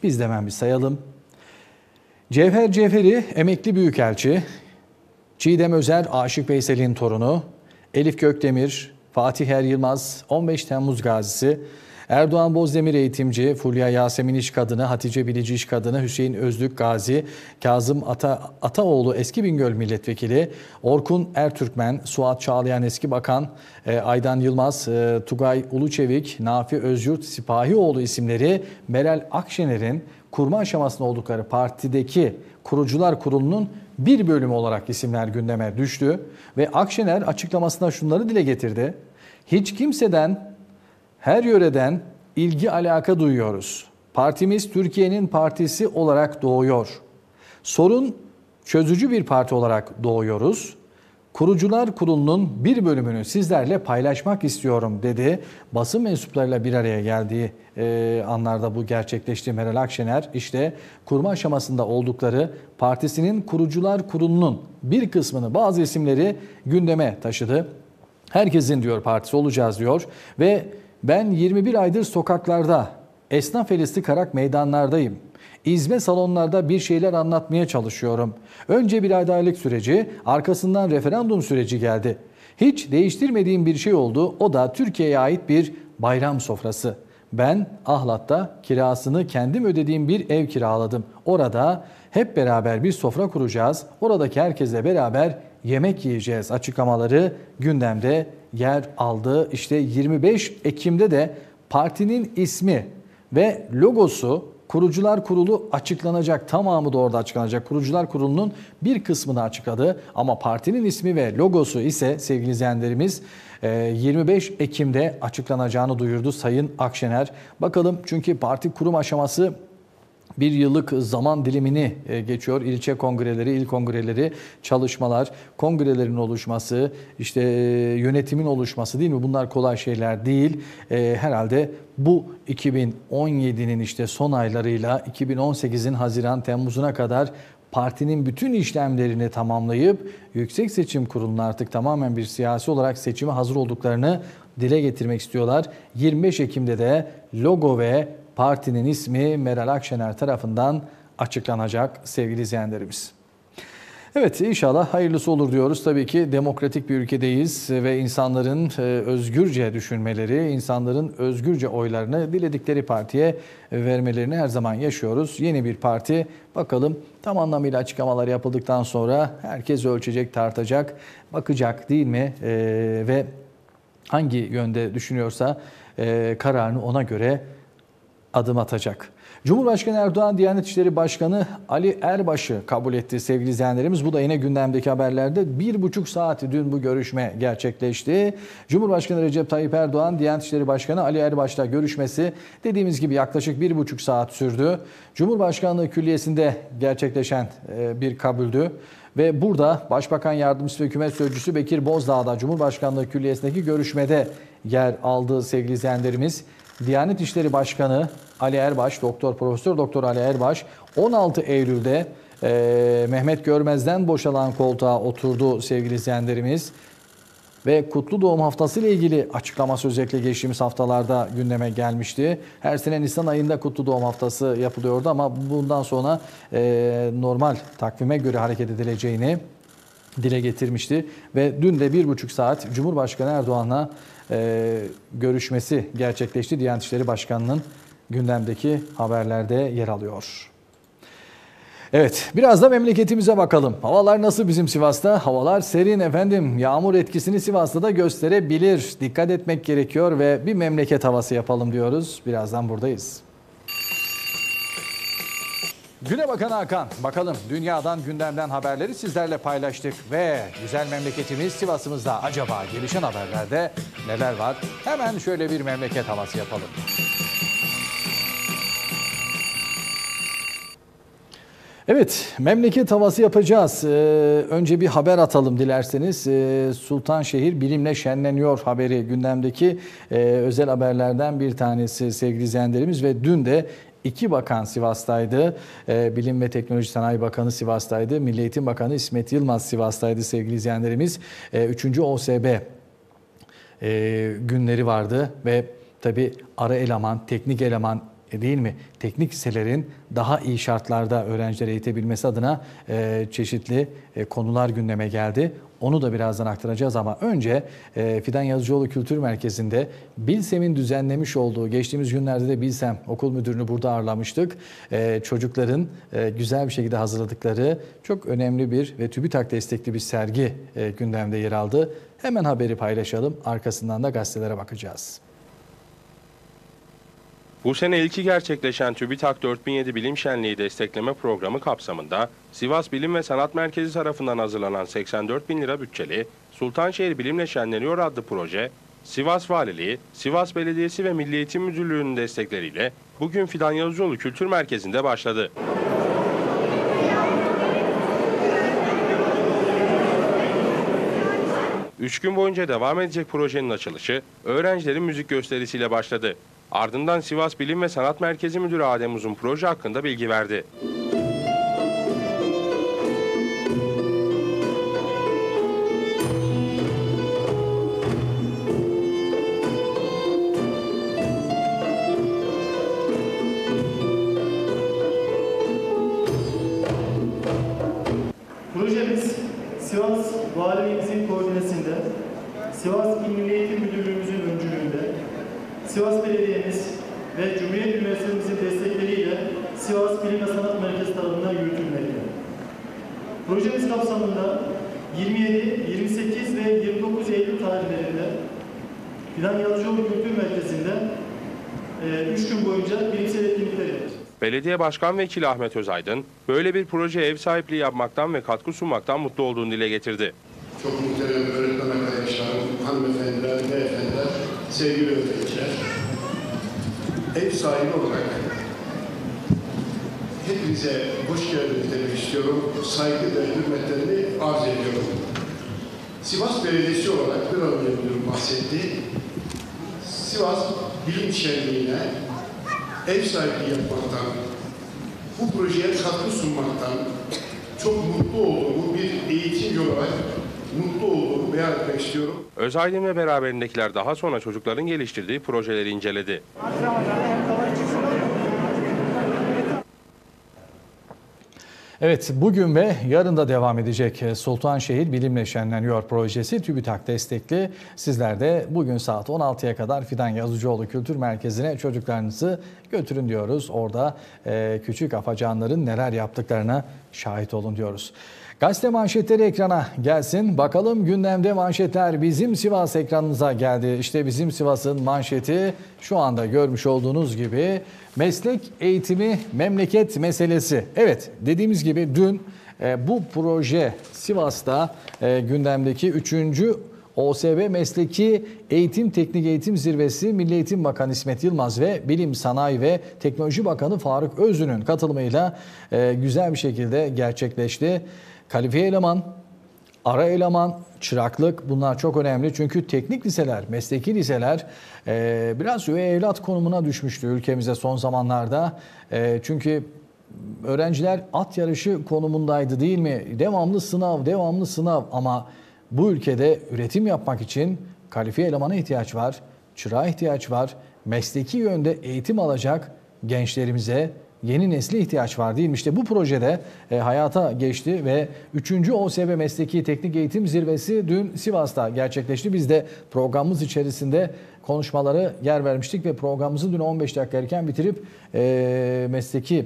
Biz de hemen bir sayalım. Cevher Cevheri emekli büyükelçi, Çiğdem Özer Aşık Veysel'in torunu, Elif Gökdemir, Fatih Er Yılmaz 15 Temmuz gazisi, Erdoğan Bozdemir eğitimci, Fulya Yasemin iş kadını, Hatice Bilici iş kadını, Hüseyin Özlük Gazi, Kazım Ata, Ataoğlu eski Bingöl milletvekili, Orkun Ertürkmen, Suat Çağlayan eski bakan, e, Aydan Yılmaz, e, Tugay Uluçevik, Nafi Özyurt, Sipahioğlu isimleri Meral Akşener'in kurma aşamasında oldukları partideki kurucular kurulunun bir bölümü olarak isimler gündeme düştü ve Akşener açıklamasında şunları dile getirdi. Hiç kimseden her yöreden ilgi alaka duyuyoruz. Partimiz Türkiye'nin partisi olarak doğuyor. Sorun çözücü bir parti olarak doğuyoruz. Kurucular Kurulu'nun bir bölümünü sizlerle paylaşmak istiyorum dedi. Basın mensuplarıyla bir araya geldiği e, anlarda bu gerçekleşti. Meral Akşener işte kurma aşamasında oldukları partisinin Kurucular Kurulu'nun bir kısmını bazı isimleri gündeme taşıdı. Herkesin diyor partisi olacağız diyor ve ben 21 aydır sokaklarda, esnaf elisti karak meydanlardayım. İzme salonlarda bir şeyler anlatmaya çalışıyorum. Önce bir adaylık süreci, arkasından referandum süreci geldi. Hiç değiştirmediğim bir şey oldu. O da Türkiye'ye ait bir bayram sofrası. Ben Ahlat'ta kirasını kendim ödediğim bir ev kiraladım. Orada hep beraber bir sofra kuracağız. Oradaki herkese beraber yemek yiyeceğiz açıklamaları gündemde yer aldı. İşte 25 Ekim'de de partinin ismi ve logosu Kurucular Kurulu açıklanacak. Tamamı da orada açıklanacak. Kurucular Kurulu'nun bir kısmını açıkladı ama partinin ismi ve logosu ise sevgili izleyenlerimiz 25 e, Ekim'de açıklanacağını duyurdu Sayın Akşener. Bakalım çünkü parti kurum aşaması bir yıllık zaman dilimini e, geçiyor. İlçe kongreleri, il kongreleri, çalışmalar, kongrelerin oluşması, işte e, yönetimin oluşması değil mi? Bunlar kolay şeyler değil. E, herhalde bu 2017'nin işte son aylarıyla 2018'in Haziran Temmuz'una kadar partinin bütün işlemlerini tamamlayıp Yüksek Seçim Kurulu'na artık tamamen bir siyasi olarak seçime hazır olduklarını dile getirmek istiyorlar. 25 Ekim'de de logo ve partinin ismi Meral Akşener tarafından açıklanacak sevgili izleyenlerimiz. Evet inşallah hayırlısı olur diyoruz. Tabii ki demokratik bir ülkedeyiz ve insanların e, özgürce düşünmeleri, insanların özgürce oylarını diledikleri partiye vermelerini her zaman yaşıyoruz. Yeni bir parti bakalım tam anlamıyla açıklamalar yapıldıktan sonra herkes ölçecek, tartacak, bakacak değil mi? E, ve hangi yönde düşünüyorsa e, kararını ona göre verecek adım atacak. Cumhurbaşkanı Erdoğan Diyanet İşleri Başkanı Ali Erbaş'ı kabul etti sevgili izleyenlerimiz. Bu da yine gündemdeki haberlerde. Bir buçuk saat dün bu görüşme gerçekleşti. Cumhurbaşkanı Recep Tayyip Erdoğan Diyanet İşleri Başkanı Ali Erbaş'la görüşmesi dediğimiz gibi yaklaşık bir buçuk saat sürdü. Cumhurbaşkanlığı Külliyesi'nde gerçekleşen e, bir kabuldü. Ve burada Başbakan Yardımcısı ve Hükümet Sözcüsü Bekir Bozdağ Cumhurbaşkanlığı Külliyesi'ndeki görüşmede yer aldığı sevgili izleyenlerimiz. Diyanet İşleri Başkanı Ali Erbaş, Doktor Profesör Doktor Ali Erbaş 16 Eylül'de e, Mehmet Görmez'den boşalan koltuğa oturdu sevgili izleyenlerimiz. Ve kutlu doğum haftası ile ilgili açıklaması özellikle geçtiğimiz haftalarda gündeme gelmişti. Her sene Nisan ayında kutlu doğum haftası yapılıyordu ama bundan sonra e, normal takvime göre hareket edileceğini dile getirmişti. Ve dün de bir buçuk saat Cumhurbaşkanı Erdoğan'la e, görüşmesi gerçekleşti. Diyanet İşleri Başkanı'nın gündemdeki haberlerde yer alıyor. Evet biraz da memleketimize bakalım. Havalar nasıl bizim Sivas'ta? Havalar serin efendim. Yağmur etkisini Sivas'ta da gösterebilir. Dikkat etmek gerekiyor ve bir memleket havası yapalım diyoruz. Birazdan buradayız. Güne bakan Hakan, bakalım dünyadan gündemden haberleri sizlerle paylaştık ve güzel memleketimiz Sivas'ımızda acaba gelişen haberlerde neler var? Hemen şöyle bir memleket havası yapalım. Evet, memleket havası yapacağız. Ee, önce bir haber atalım dilerseniz. Ee, Sultanşehir bilimle şenleniyor haberi gündemdeki e, özel haberlerden bir tanesi sevgili izleyenlerimiz ve dün de İki bakan Sivas'taydı. Ee, Bilim ve Teknoloji Sanayi Bakanı Sivas'taydı. Milli Eğitim Bakanı İsmet Yılmaz Sivas'taydı sevgili izleyenlerimiz. Ee, üçüncü OSB e, günleri vardı ve tabi ara eleman, teknik eleman e, değil mi? Teknik liselerin daha iyi şartlarda öğrencileri eğitebilmesi adına e, çeşitli e, konular gündeme geldi. Onu da birazdan aktaracağız ama önce e, Fidan Yazıcıoğlu Kültür Merkezi'nde Bilsem'in düzenlemiş olduğu, geçtiğimiz günlerde de Bilsem okul müdürünü burada ağırlamıştık. E, çocukların e, güzel bir şekilde hazırladıkları çok önemli bir ve TÜBİTAK destekli bir sergi e, gündemde yer aldı. Hemen haberi paylaşalım, arkasından da gazetelere bakacağız. Bu sene ilki gerçekleşen TÜBİTAK 4007 Bilim Şenliği destekleme programı kapsamında Sivas Bilim ve Sanat Merkezi tarafından hazırlanan 84 bin lira bütçeli Sultanşehir Bilimle Şenleniyor adlı proje, Sivas Valiliği, Sivas Belediyesi ve Milli Eğitim Müdürlüğü'nün destekleriyle bugün Fidan Yazıcıoğlu Kültür Merkezi'nde başladı. Üç gün boyunca devam edecek projenin açılışı öğrencilerin müzik gösterisiyle başladı. Ardından Sivas Bilim ve Sanat Merkezi Müdürü Adem Uzun proje hakkında bilgi verdi. Başkan Vekili Ahmet Özaydın, böyle bir projeye ev sahipliği yapmaktan ve katkı sunmaktan mutlu olduğunu dile getirdi. Çok muhterem öğretmen arkadaşlarım, hanımefendiler, beyefendiler, sevgili öğrenciler. Ev sahibi olarak hepinize hoş geldiniz demek istiyorum. Saygı ve hürmetlerini arz ediyorum. Sivas Belediyesi olarak bir önce müdürüm bahsetti. Sivas bilim şenliğine ev sahipliği yapmaktan bu projeye katkı sunmaktan çok mutlu olduğumu, bir eğitim olarak mutlu olduğumu beyan etmek istiyorum. Özaydın ve beraberindekiler daha sonra çocukların geliştirdiği projeleri inceledi. Aşamadan. Evet bugün ve yarın da devam edecek Sultanşehir Bilimle Şenleniyor projesi TÜBİTAK destekli. Sizler de bugün saat 16'ya kadar Fidan Yazıcıoğlu Kültür Merkezi'ne çocuklarınızı götürün diyoruz. Orada e, küçük afacanların neler yaptıklarına şahit olun diyoruz. Gazete manşetleri ekrana gelsin. Bakalım gündemde manşetler bizim Sivas ekranınıza geldi. İşte bizim Sivas'ın manşeti şu anda görmüş olduğunuz gibi meslek eğitimi memleket meselesi. Evet dediğimiz gibi dün e, bu proje Sivas'ta e, gündemdeki 3. OSB Mesleki Eğitim Teknik Eğitim Zirvesi Milli Eğitim Bakanı İsmet Yılmaz ve Bilim Sanayi ve Teknoloji Bakanı Faruk Özün'ün katılımıyla e, güzel bir şekilde gerçekleşti. Kalifiye eleman, ara eleman, çıraklık bunlar çok önemli. Çünkü teknik liseler, mesleki liseler e, biraz üvey evlat konumuna düşmüştü ülkemize son zamanlarda. E, çünkü öğrenciler at yarışı konumundaydı değil mi? Devamlı sınav, devamlı sınav ama bu ülkede üretim yapmak için kalifiye elemana ihtiyaç var, çırağa ihtiyaç var. Mesleki yönde eğitim alacak gençlerimize yeni nesle ihtiyaç var değil mi? İşte bu projede e, hayata geçti ve 3. OSB Mesleki Teknik Eğitim Zirvesi dün Sivas'ta gerçekleşti. Biz de programımız içerisinde konuşmaları yer vermiştik ve programımızı dün 15 dakika erken bitirip e, mesleki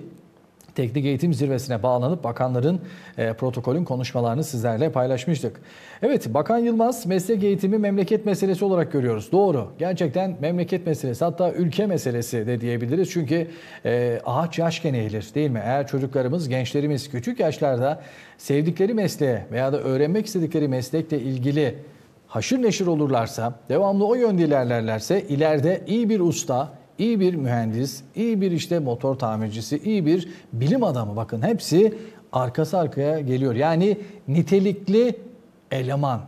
Teknik Eğitim Zirvesi'ne bağlanıp bakanların e, protokolün konuşmalarını sizlerle paylaşmıştık. Evet Bakan Yılmaz meslek eğitimi memleket meselesi olarak görüyoruz. Doğru gerçekten memleket meselesi hatta ülke meselesi de diyebiliriz. Çünkü e, ağaç yaşken eğilir değil mi? Eğer çocuklarımız, gençlerimiz küçük yaşlarda sevdikleri mesleğe veya da öğrenmek istedikleri meslekle ilgili haşır neşir olurlarsa, devamlı o yönde ilerlerlerse ileride iyi bir usta, iyi bir mühendis, iyi bir işte motor tamircisi, iyi bir bilim adamı bakın hepsi arkası arkaya geliyor. Yani nitelikli eleman.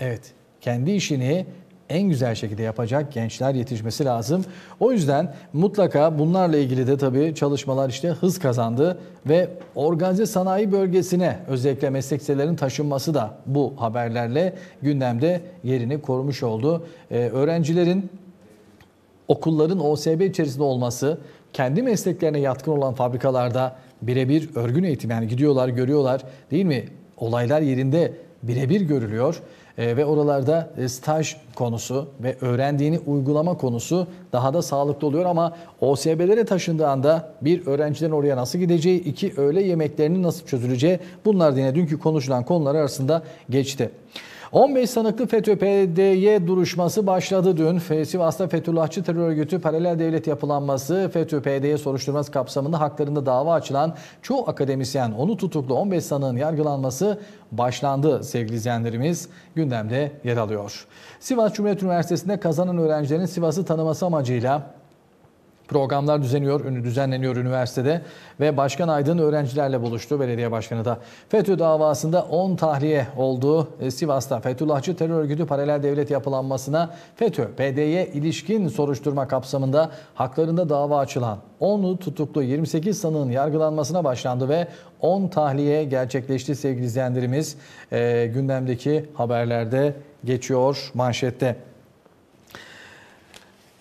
Evet, kendi işini en güzel şekilde yapacak gençler yetişmesi lazım. O yüzden mutlaka bunlarla ilgili de tabii çalışmalar işte hız kazandı ve organize sanayi bölgesine özellikle meslek taşınması da bu haberlerle gündemde yerini korumuş oldu. Ee, öğrencilerin okulların OSB içerisinde olması, kendi mesleklerine yatkın olan fabrikalarda birebir örgün eğitim yani gidiyorlar, görüyorlar değil mi? Olaylar yerinde birebir görülüyor e, ve oralarda e, staj konusu ve öğrendiğini uygulama konusu daha da sağlıklı oluyor ama OSB'lere taşındığı bir öğrenciden oraya nasıl gideceği, iki öğle yemeklerinin nasıl çözüleceği bunlar yine dünkü konuşulan konular arasında geçti. 15 sanıklı FETÖ-PDY duruşması başladı dün. Sivas'ta Fethullahçı terör örgütü paralel devlet yapılanması FETÖ-PDY soruşturması kapsamında haklarında dava açılan çoğu akademisyen onu tutuklu 15 sanığın yargılanması başlandı sevgili izleyenlerimiz gündemde yer alıyor. Sivas Cumhuriyet Üniversitesi'nde kazanan öğrencilerin Sivas'ı tanıması amacıyla programlar düzeniyor, düzenleniyor üniversitede ve Başkan Aydın öğrencilerle buluştu belediye başkanı da. FETÖ davasında 10 tahliye oldu. E, Sivas'ta Fethullahçı terör örgütü paralel devlet yapılanmasına FETÖ, PD'ye ilişkin soruşturma kapsamında haklarında dava açılan 10'u tutuklu 28 sanığın yargılanmasına başlandı ve 10 tahliye gerçekleşti sevgili izleyenlerimiz. E, gündemdeki haberlerde geçiyor manşette.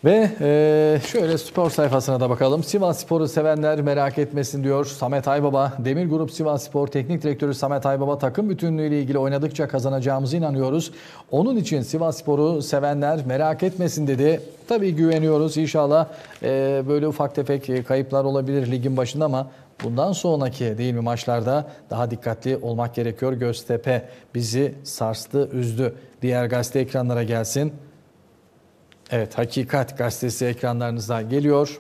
Ve e, şöyle spor sayfasına da bakalım. Sivas Spor'u sevenler merak etmesin diyor Samet Aybaba. Demir Grup Sivas Spor Teknik Direktörü Samet Aybaba takım bütünlüğüyle ilgili oynadıkça kazanacağımızı inanıyoruz. Onun için Sivas Spor'u sevenler merak etmesin dedi. Tabii güveniyoruz inşallah e, böyle ufak tefek kayıplar olabilir ligin başında ama Bundan sonraki değil mi maçlarda daha dikkatli olmak gerekiyor. Göztepe bizi sarstı, üzdü. Diğer gazete ekranlara gelsin. Evet, Hakikat Gazetesi ekranlarınızdan geliyor.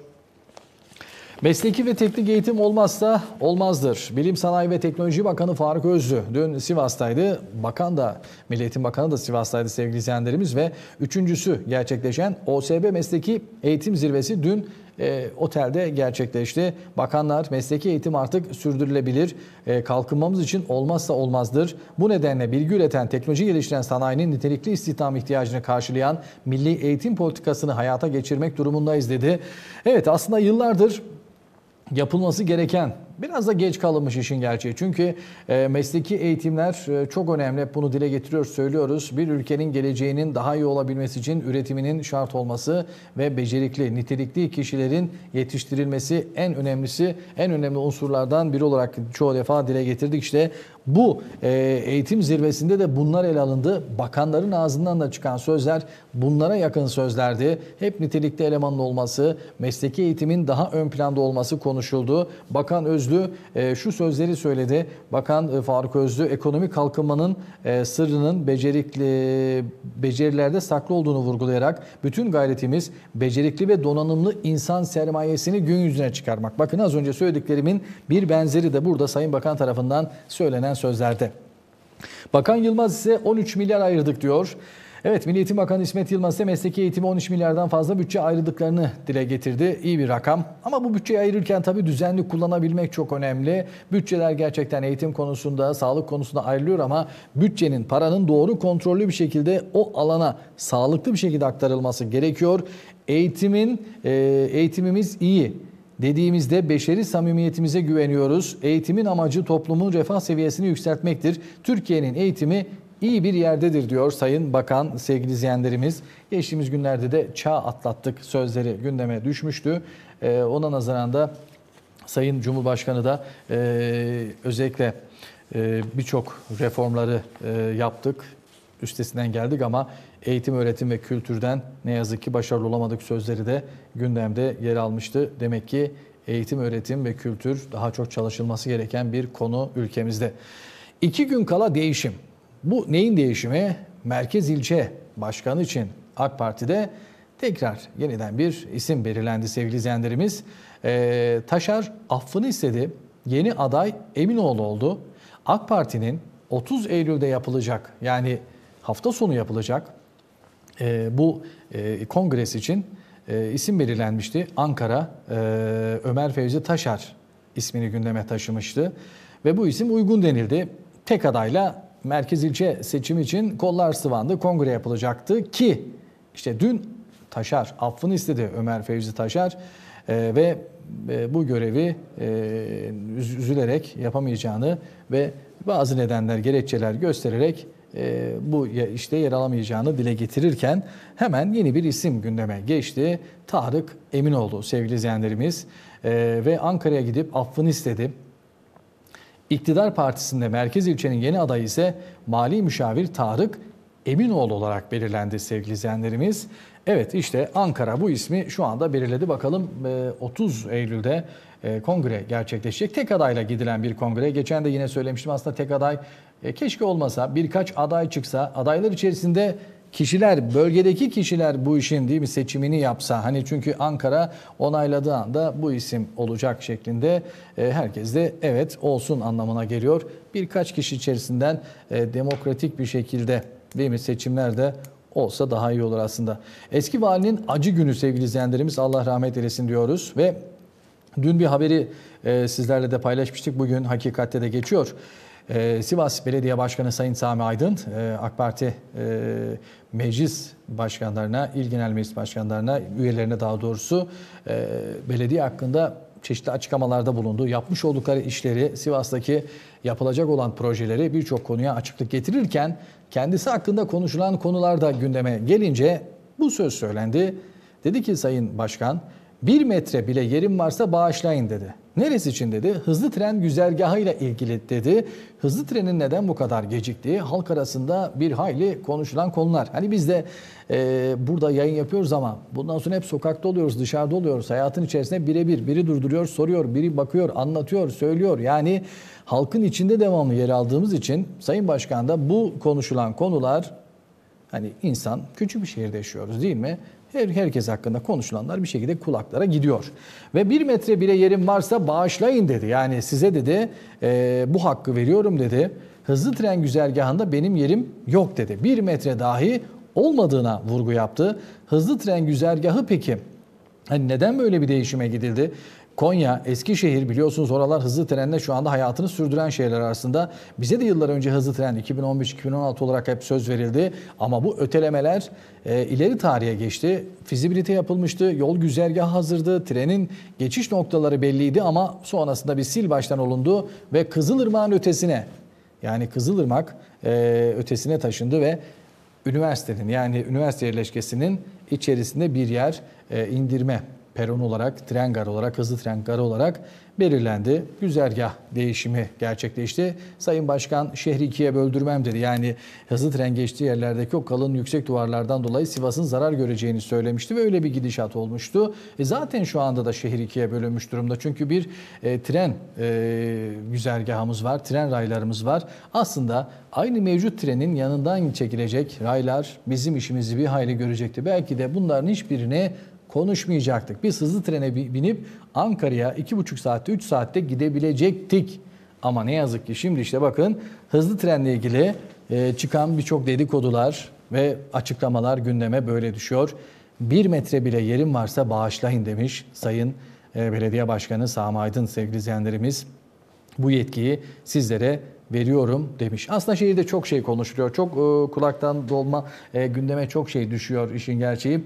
Mesleki ve teknik eğitim olmazsa olmazdır. Bilim Sanayi ve Teknoloji Bakanı Faruk Özlü dün Sivas'taydı. Bakan da, Milli Eğitim Bakanı da Sivas'taydı sevgili izleyenlerimiz ve üçüncüsü gerçekleşen OSB Mesleki Eğitim Zirvesi dün e, otelde gerçekleşti. Bakanlar mesleki eğitim artık sürdürülebilir, e, kalkınmamız için olmazsa olmazdır. Bu nedenle bilgi üreten, teknoloji geliştiren sanayinin nitelikli istihdam ihtiyacını karşılayan milli eğitim politikasını hayata geçirmek durumundayız dedi. Evet aslında yıllardır yapılması gereken Biraz da geç kalınmış işin gerçeği. Çünkü e, mesleki eğitimler e, çok önemli. bunu dile getiriyor, söylüyoruz. Bir ülkenin geleceğinin daha iyi olabilmesi için üretiminin şart olması ve becerikli, nitelikli kişilerin yetiştirilmesi en önemlisi, en önemli unsurlardan biri olarak çoğu defa dile getirdik. İşte bu e, eğitim zirvesinde de bunlar ele alındı. Bakanların ağzından da çıkan sözler bunlara yakın sözlerdi. Hep nitelikli elemanın olması, mesleki eğitimin daha ön planda olması konuşuldu. Bakan Öz Özlü e, şu sözleri söyledi. Bakan e, Faruk Özlü ekonomik kalkınmanın e, sırrının becerikli becerilerde saklı olduğunu vurgulayarak bütün gayretimiz becerikli ve donanımlı insan sermayesini gün yüzüne çıkarmak. Bakın az önce söylediklerimin bir benzeri de burada Sayın Bakan tarafından söylenen sözlerde. Bakan Yılmaz ise 13 milyar ayırdık diyor. Evet Milli Eğitim Bakanı İsmet Yılmaz ise mesleki eğitime 13 milyardan fazla bütçe ayırdıklarını dile getirdi. İyi bir rakam ama bu bütçeyi ayırırken tabii düzenli kullanabilmek çok önemli. Bütçeler gerçekten eğitim konusunda, sağlık konusunda ayrılıyor ama bütçenin, paranın doğru kontrollü bir şekilde o alana sağlıklı bir şekilde aktarılması gerekiyor. Eğitimin, e, eğitimimiz iyi, dediğimizde beşeri samimiyetimize güveniyoruz. Eğitimin amacı toplumun refah seviyesini yükseltmektir. Türkiye'nin eğitimi iyi bir yerdedir diyor Sayın Bakan sevgili izleyenlerimiz. Geçtiğimiz günlerde de çağ atlattık sözleri gündeme düşmüştü. E, ona nazaran da Sayın Cumhurbaşkanı da e, özellikle e, birçok reformları e, yaptık, üstesinden geldik ama eğitim, öğretim ve kültürden ne yazık ki başarılı olamadık sözleri de gündemde yer almıştı. Demek ki eğitim, öğretim ve kültür daha çok çalışılması gereken bir konu ülkemizde. İki gün kala değişim. Bu neyin değişimi? Merkez ilçe başkanı için AK Parti'de tekrar yeniden bir isim belirlendi sevgili izleyenlerimiz. Ee, Taşar affını istedi. Yeni aday Eminoğlu oldu. AK Parti'nin 30 Eylül'de yapılacak yani hafta sonu yapılacak e, bu e, kongres için e, isim belirlenmişti. Ankara e, Ömer Fevzi Taşar ismini gündeme taşımıştı ve bu isim uygun denildi. Tek adayla merkez ilçe seçim için kollar sıvandı. Kongre yapılacaktı ki işte dün Taşar affını istedi Ömer Fevzi Taşar e, ve e, bu görevi e, üzülerek yapamayacağını ve bazı nedenler gerekçeler göstererek e, bu işte yer alamayacağını dile getirirken hemen yeni bir isim gündeme geçti. Tarık Eminoğlu sevgili izleyenlerimiz e, ve Ankara'ya gidip affını istedi. İktidar Partisi'nde merkez ilçenin yeni adayı ise Mali Müşavir Tarık Eminoğlu olarak belirlendi sevgili izleyenlerimiz. Evet işte Ankara bu ismi şu anda belirledi. Bakalım 30 e, Eylül'de e, kongre gerçekleşecek. Tek adayla gidilen bir kongre. Geçen de yine söylemiştim aslında tek aday e, keşke olmasa birkaç aday çıksa adaylar içerisinde kişiler, bölgedeki kişiler bu işin değil mi seçimini yapsa hani çünkü Ankara onayladığı anda bu isim olacak şeklinde e, herkes de evet olsun anlamına geliyor. Birkaç kişi içerisinden e, demokratik bir şekilde değil mi seçimlerde olsa daha iyi olur aslında. Eski valinin acı günü sevgili izleyenlerimiz Allah rahmet eylesin diyoruz ve dün bir haberi e, sizlerle de paylaşmıştık. Bugün hakikatte de geçiyor. Ee, Sivas Belediye Başkanı Sayın Sami Aydın, e, AK Parti e, meclis başkanlarına, il genel meclis başkanlarına, üyelerine daha doğrusu e, belediye hakkında çeşitli açıklamalarda bulundu. Yapmış oldukları işleri, Sivas'taki yapılacak olan projeleri birçok konuya açıklık getirirken kendisi hakkında konuşulan konular da gündeme gelince bu söz söylendi. Dedi ki Sayın Başkan, bir metre bile yerim varsa bağışlayın dedi. Neresi için dedi? Hızlı tren güzergahıyla ilgili dedi. Hızlı trenin neden bu kadar geciktiği halk arasında bir hayli konuşulan konular. Hani biz de e, burada yayın yapıyoruz ama bundan sonra hep sokakta oluyoruz, dışarıda oluyoruz. Hayatın içerisinde birebir biri durduruyor, soruyor, biri bakıyor, anlatıyor, söylüyor. Yani halkın içinde devamlı yer aldığımız için Sayın Başkan da bu konuşulan konular hani insan küçük bir şehirde yaşıyoruz değil mi? her, herkes hakkında konuşulanlar bir şekilde kulaklara gidiyor. Ve bir metre bile yerim varsa bağışlayın dedi. Yani size dedi e, bu hakkı veriyorum dedi. Hızlı tren güzergahında benim yerim yok dedi. Bir metre dahi olmadığına vurgu yaptı. Hızlı tren güzergahı peki Hani neden böyle bir değişime gidildi? Konya, Eskişehir biliyorsunuz oralar hızlı trenle şu anda hayatını sürdüren şehirler arasında. Bize de yıllar önce hızlı tren 2015-2016 olarak hep söz verildi. Ama bu ötelemeler e, ileri tarihe geçti. Fizibilite yapılmıştı, yol güzergahı hazırdı, trenin geçiş noktaları belliydi ama sonrasında bir sil baştan olundu ve Kızılırmak'ın ötesine yani Kızılırmak e, ötesine taşındı ve üniversitenin yani üniversite yerleşkesinin içerisinde bir yer e, indirme peron olarak, tren garı olarak, hızlı tren garı olarak belirlendi. Güzergah değişimi gerçekleşti. Sayın Başkan şehri ikiye böldürmem dedi. Yani hızlı tren geçtiği yerlerdeki o kalın yüksek duvarlardan dolayı Sivas'ın zarar göreceğini söylemişti ve öyle bir gidişat olmuştu. E zaten şu anda da şehir ikiye bölünmüş durumda. Çünkü bir e, tren e, güzergahımız var, tren raylarımız var. Aslında aynı mevcut trenin yanından çekilecek raylar bizim işimizi bir hayli görecekti. Belki de bunların hiçbirini konuşmayacaktık. Biz hızlı trene binip Ankara'ya 2,5 saatte 3 saatte gidebilecektik. Ama ne yazık ki şimdi işte bakın hızlı trenle ilgili e, çıkan birçok dedikodular ve açıklamalar gündeme böyle düşüyor. Bir metre bile yerim varsa bağışlayın demiş Sayın e, Belediye Başkanı Sami Aydın sevgili izleyenlerimiz. Bu yetkiyi sizlere veriyorum demiş. Aslında şehirde çok şey konuşuluyor. Çok e, kulaktan dolma gündeme çok şey düşüyor işin gerçeği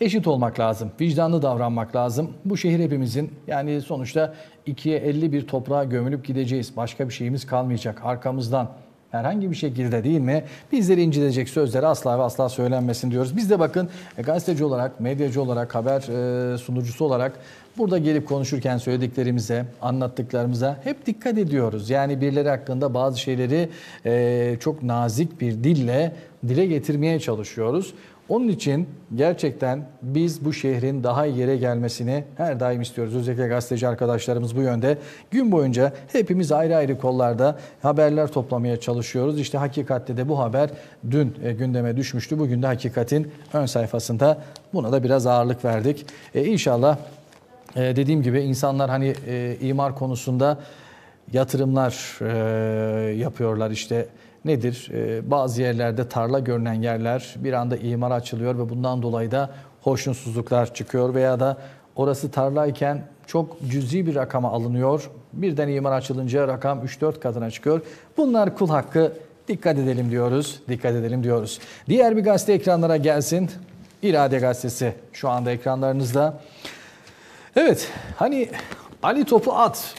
eşit olmak lazım. Vicdanlı davranmak lazım. Bu şehir hepimizin yani sonuçta ikiye elli bir toprağa gömülüp gideceğiz. Başka bir şeyimiz kalmayacak arkamızdan herhangi bir şekilde değil mi bizleri incitecek sözleri asla ve asla söylenmesin diyoruz. Biz de bakın e, gazeteci olarak, medyacı olarak, haber e, sunucusu olarak burada gelip konuşurken söylediklerimize, anlattıklarımıza hep dikkat ediyoruz. Yani birileri hakkında bazı şeyleri e, çok nazik bir dille dile getirmeye çalışıyoruz. Onun için gerçekten biz bu şehrin daha iyi yere gelmesini her daim istiyoruz. Özellikle gazeteci arkadaşlarımız bu yönde. Gün boyunca hepimiz ayrı ayrı kollarda haberler toplamaya çalışıyoruz. İşte hakikatte de bu haber dün e, gündeme düşmüştü. Bugün de hakikatin ön sayfasında buna da biraz ağırlık verdik. E, inşallah e, dediğim gibi insanlar hani e, imar konusunda yatırımlar e, yapıyorlar işte nedir? Ee, bazı yerlerde tarla görünen yerler bir anda imar açılıyor ve bundan dolayı da hoşnutsuzluklar çıkıyor veya da orası tarlayken çok cüzi bir rakama alınıyor. Birden imar açılınca rakam 3-4 katına çıkıyor. Bunlar kul hakkı dikkat edelim diyoruz, dikkat edelim diyoruz. Diğer bir gazete ekranlara gelsin. İrade Gazetesi şu anda ekranlarınızda. Evet, hani Ali topu at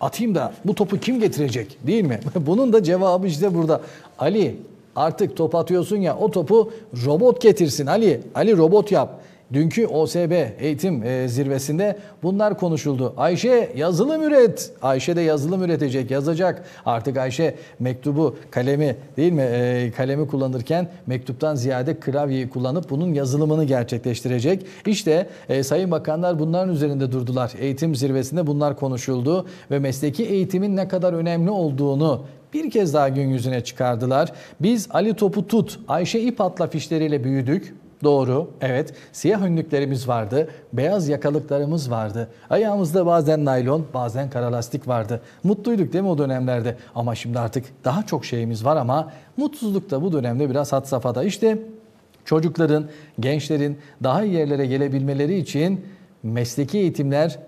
atayım da bu topu kim getirecek değil mi? (laughs) Bunun da cevabı işte burada. Ali artık top atıyorsun ya o topu robot getirsin Ali. Ali robot yap. Dünkü OSB eğitim e, zirvesinde bunlar konuşuldu. Ayşe yazılım üret. Ayşe de yazılım üretecek, yazacak. Artık Ayşe mektubu, kalemi değil mi? E, kalemi kullanırken mektuptan ziyade klavyeyi kullanıp bunun yazılımını gerçekleştirecek. İşte e, Sayın Bakanlar bunların üzerinde durdular. Eğitim zirvesinde bunlar konuşuldu ve mesleki eğitimin ne kadar önemli olduğunu bir kez daha gün yüzüne çıkardılar. Biz Ali Topu Tut, Ayşe ip atla fişleriyle büyüdük. Doğru, evet. Siyah önlüklerimiz vardı, beyaz yakalıklarımız vardı. Ayağımızda bazen naylon, bazen kara lastik vardı. Mutluyduk değil mi o dönemlerde? Ama şimdi artık daha çok şeyimiz var ama mutsuzluk da bu dönemde biraz hat safhada. İşte çocukların, gençlerin daha iyi yerlere gelebilmeleri için mesleki eğitimler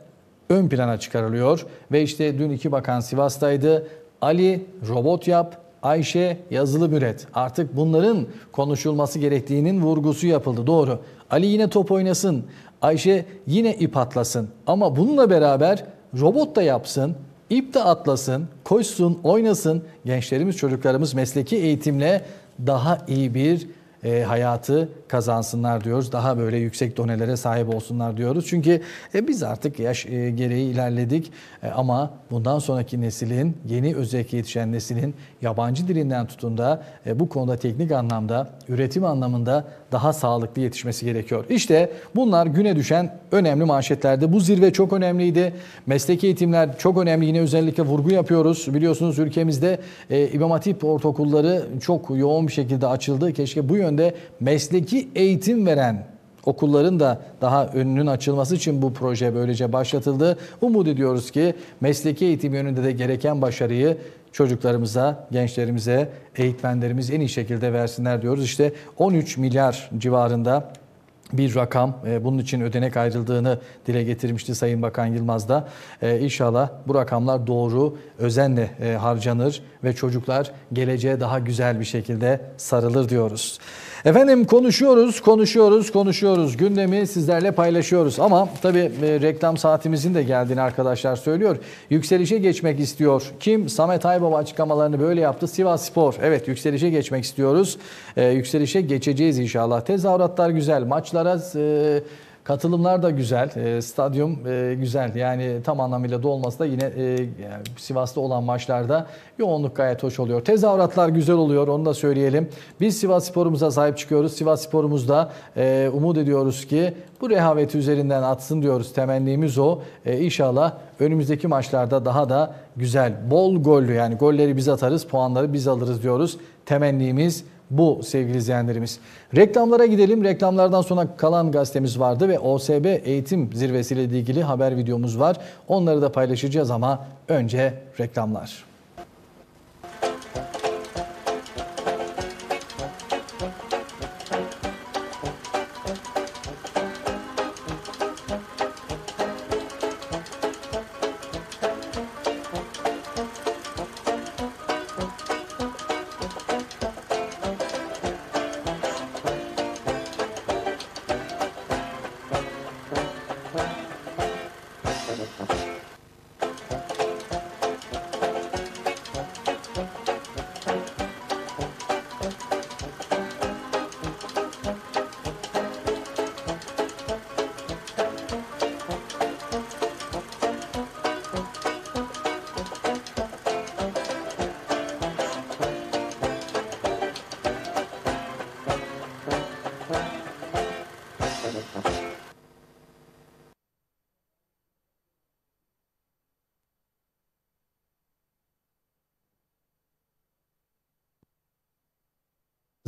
ön plana çıkarılıyor. Ve işte dün iki bakan Sivas'taydı. Ali robot yap, Ayşe yazılı büret. Artık bunların konuşulması gerektiğinin vurgusu yapıldı. Doğru. Ali yine top oynasın. Ayşe yine ip atlasın. Ama bununla beraber robot da yapsın. İp de atlasın, koşsun, oynasın. Gençlerimiz, çocuklarımız mesleki eğitimle daha iyi bir e, hayatı kazansınlar diyoruz. Daha böyle yüksek donelere sahip olsunlar diyoruz. Çünkü e, biz artık yaş e, gereği ilerledik e, ama bundan sonraki neslin, yeni özellikle yetişen neslin yabancı dilinden tutun da e, bu konuda teknik anlamda, üretim anlamında daha sağlıklı yetişmesi gerekiyor. İşte bunlar güne düşen önemli manşetlerde. Bu zirve çok önemliydi. Mesleki eğitimler çok önemli. Yine özellikle vurgu yapıyoruz. Biliyorsunuz ülkemizde e, İmam Hatip ortaokulları çok yoğun bir şekilde açıldı. Keşke bu yönde mesleki eğitim veren okulların da daha önünün açılması için bu proje böylece başlatıldı. Umut ediyoruz ki mesleki eğitim yönünde de gereken başarıyı çocuklarımıza, gençlerimize, eğitmenlerimiz en iyi şekilde versinler diyoruz. İşte 13 milyar civarında bir rakam. E, bunun için ödenek ayrıldığını dile getirmişti Sayın Bakan Yılmaz da. E, inşallah bu rakamlar doğru, özenle e, harcanır ve çocuklar geleceğe daha güzel bir şekilde sarılır diyoruz. Efendim konuşuyoruz, konuşuyoruz, konuşuyoruz. Gündemi sizlerle paylaşıyoruz. Ama tabii e, reklam saatimizin de geldiğini arkadaşlar söylüyor. Yükselişe geçmek istiyor. Kim? Samet Aybaba açıklamalarını böyle yaptı. Sivas Spor. Evet yükselişe geçmek istiyoruz. Ee, yükselişe geçeceğiz inşallah. Tezahüratlar güzel. Maçlara... E Katılımlar da güzel. E, stadyum e, güzel. Yani tam anlamıyla dolması da yine e, Sivas'ta olan maçlarda yoğunluk gayet hoş oluyor. Tezahüratlar güzel oluyor. Onu da söyleyelim. Biz Sivas sporumuza sahip çıkıyoruz. Sivas sporumuzda e, umut ediyoruz ki bu rehaveti üzerinden atsın diyoruz. Temennimiz o. E, inşallah önümüzdeki maçlarda daha da güzel, bol gollü yani golleri biz atarız, puanları biz alırız diyoruz. Temennimiz bu sevgili izleyenlerimiz. Reklamlara gidelim. Reklamlardan sonra kalan gazetemiz vardı ve OSB eğitim zirvesiyle ilgili haber videomuz var. Onları da paylaşacağız ama önce reklamlar.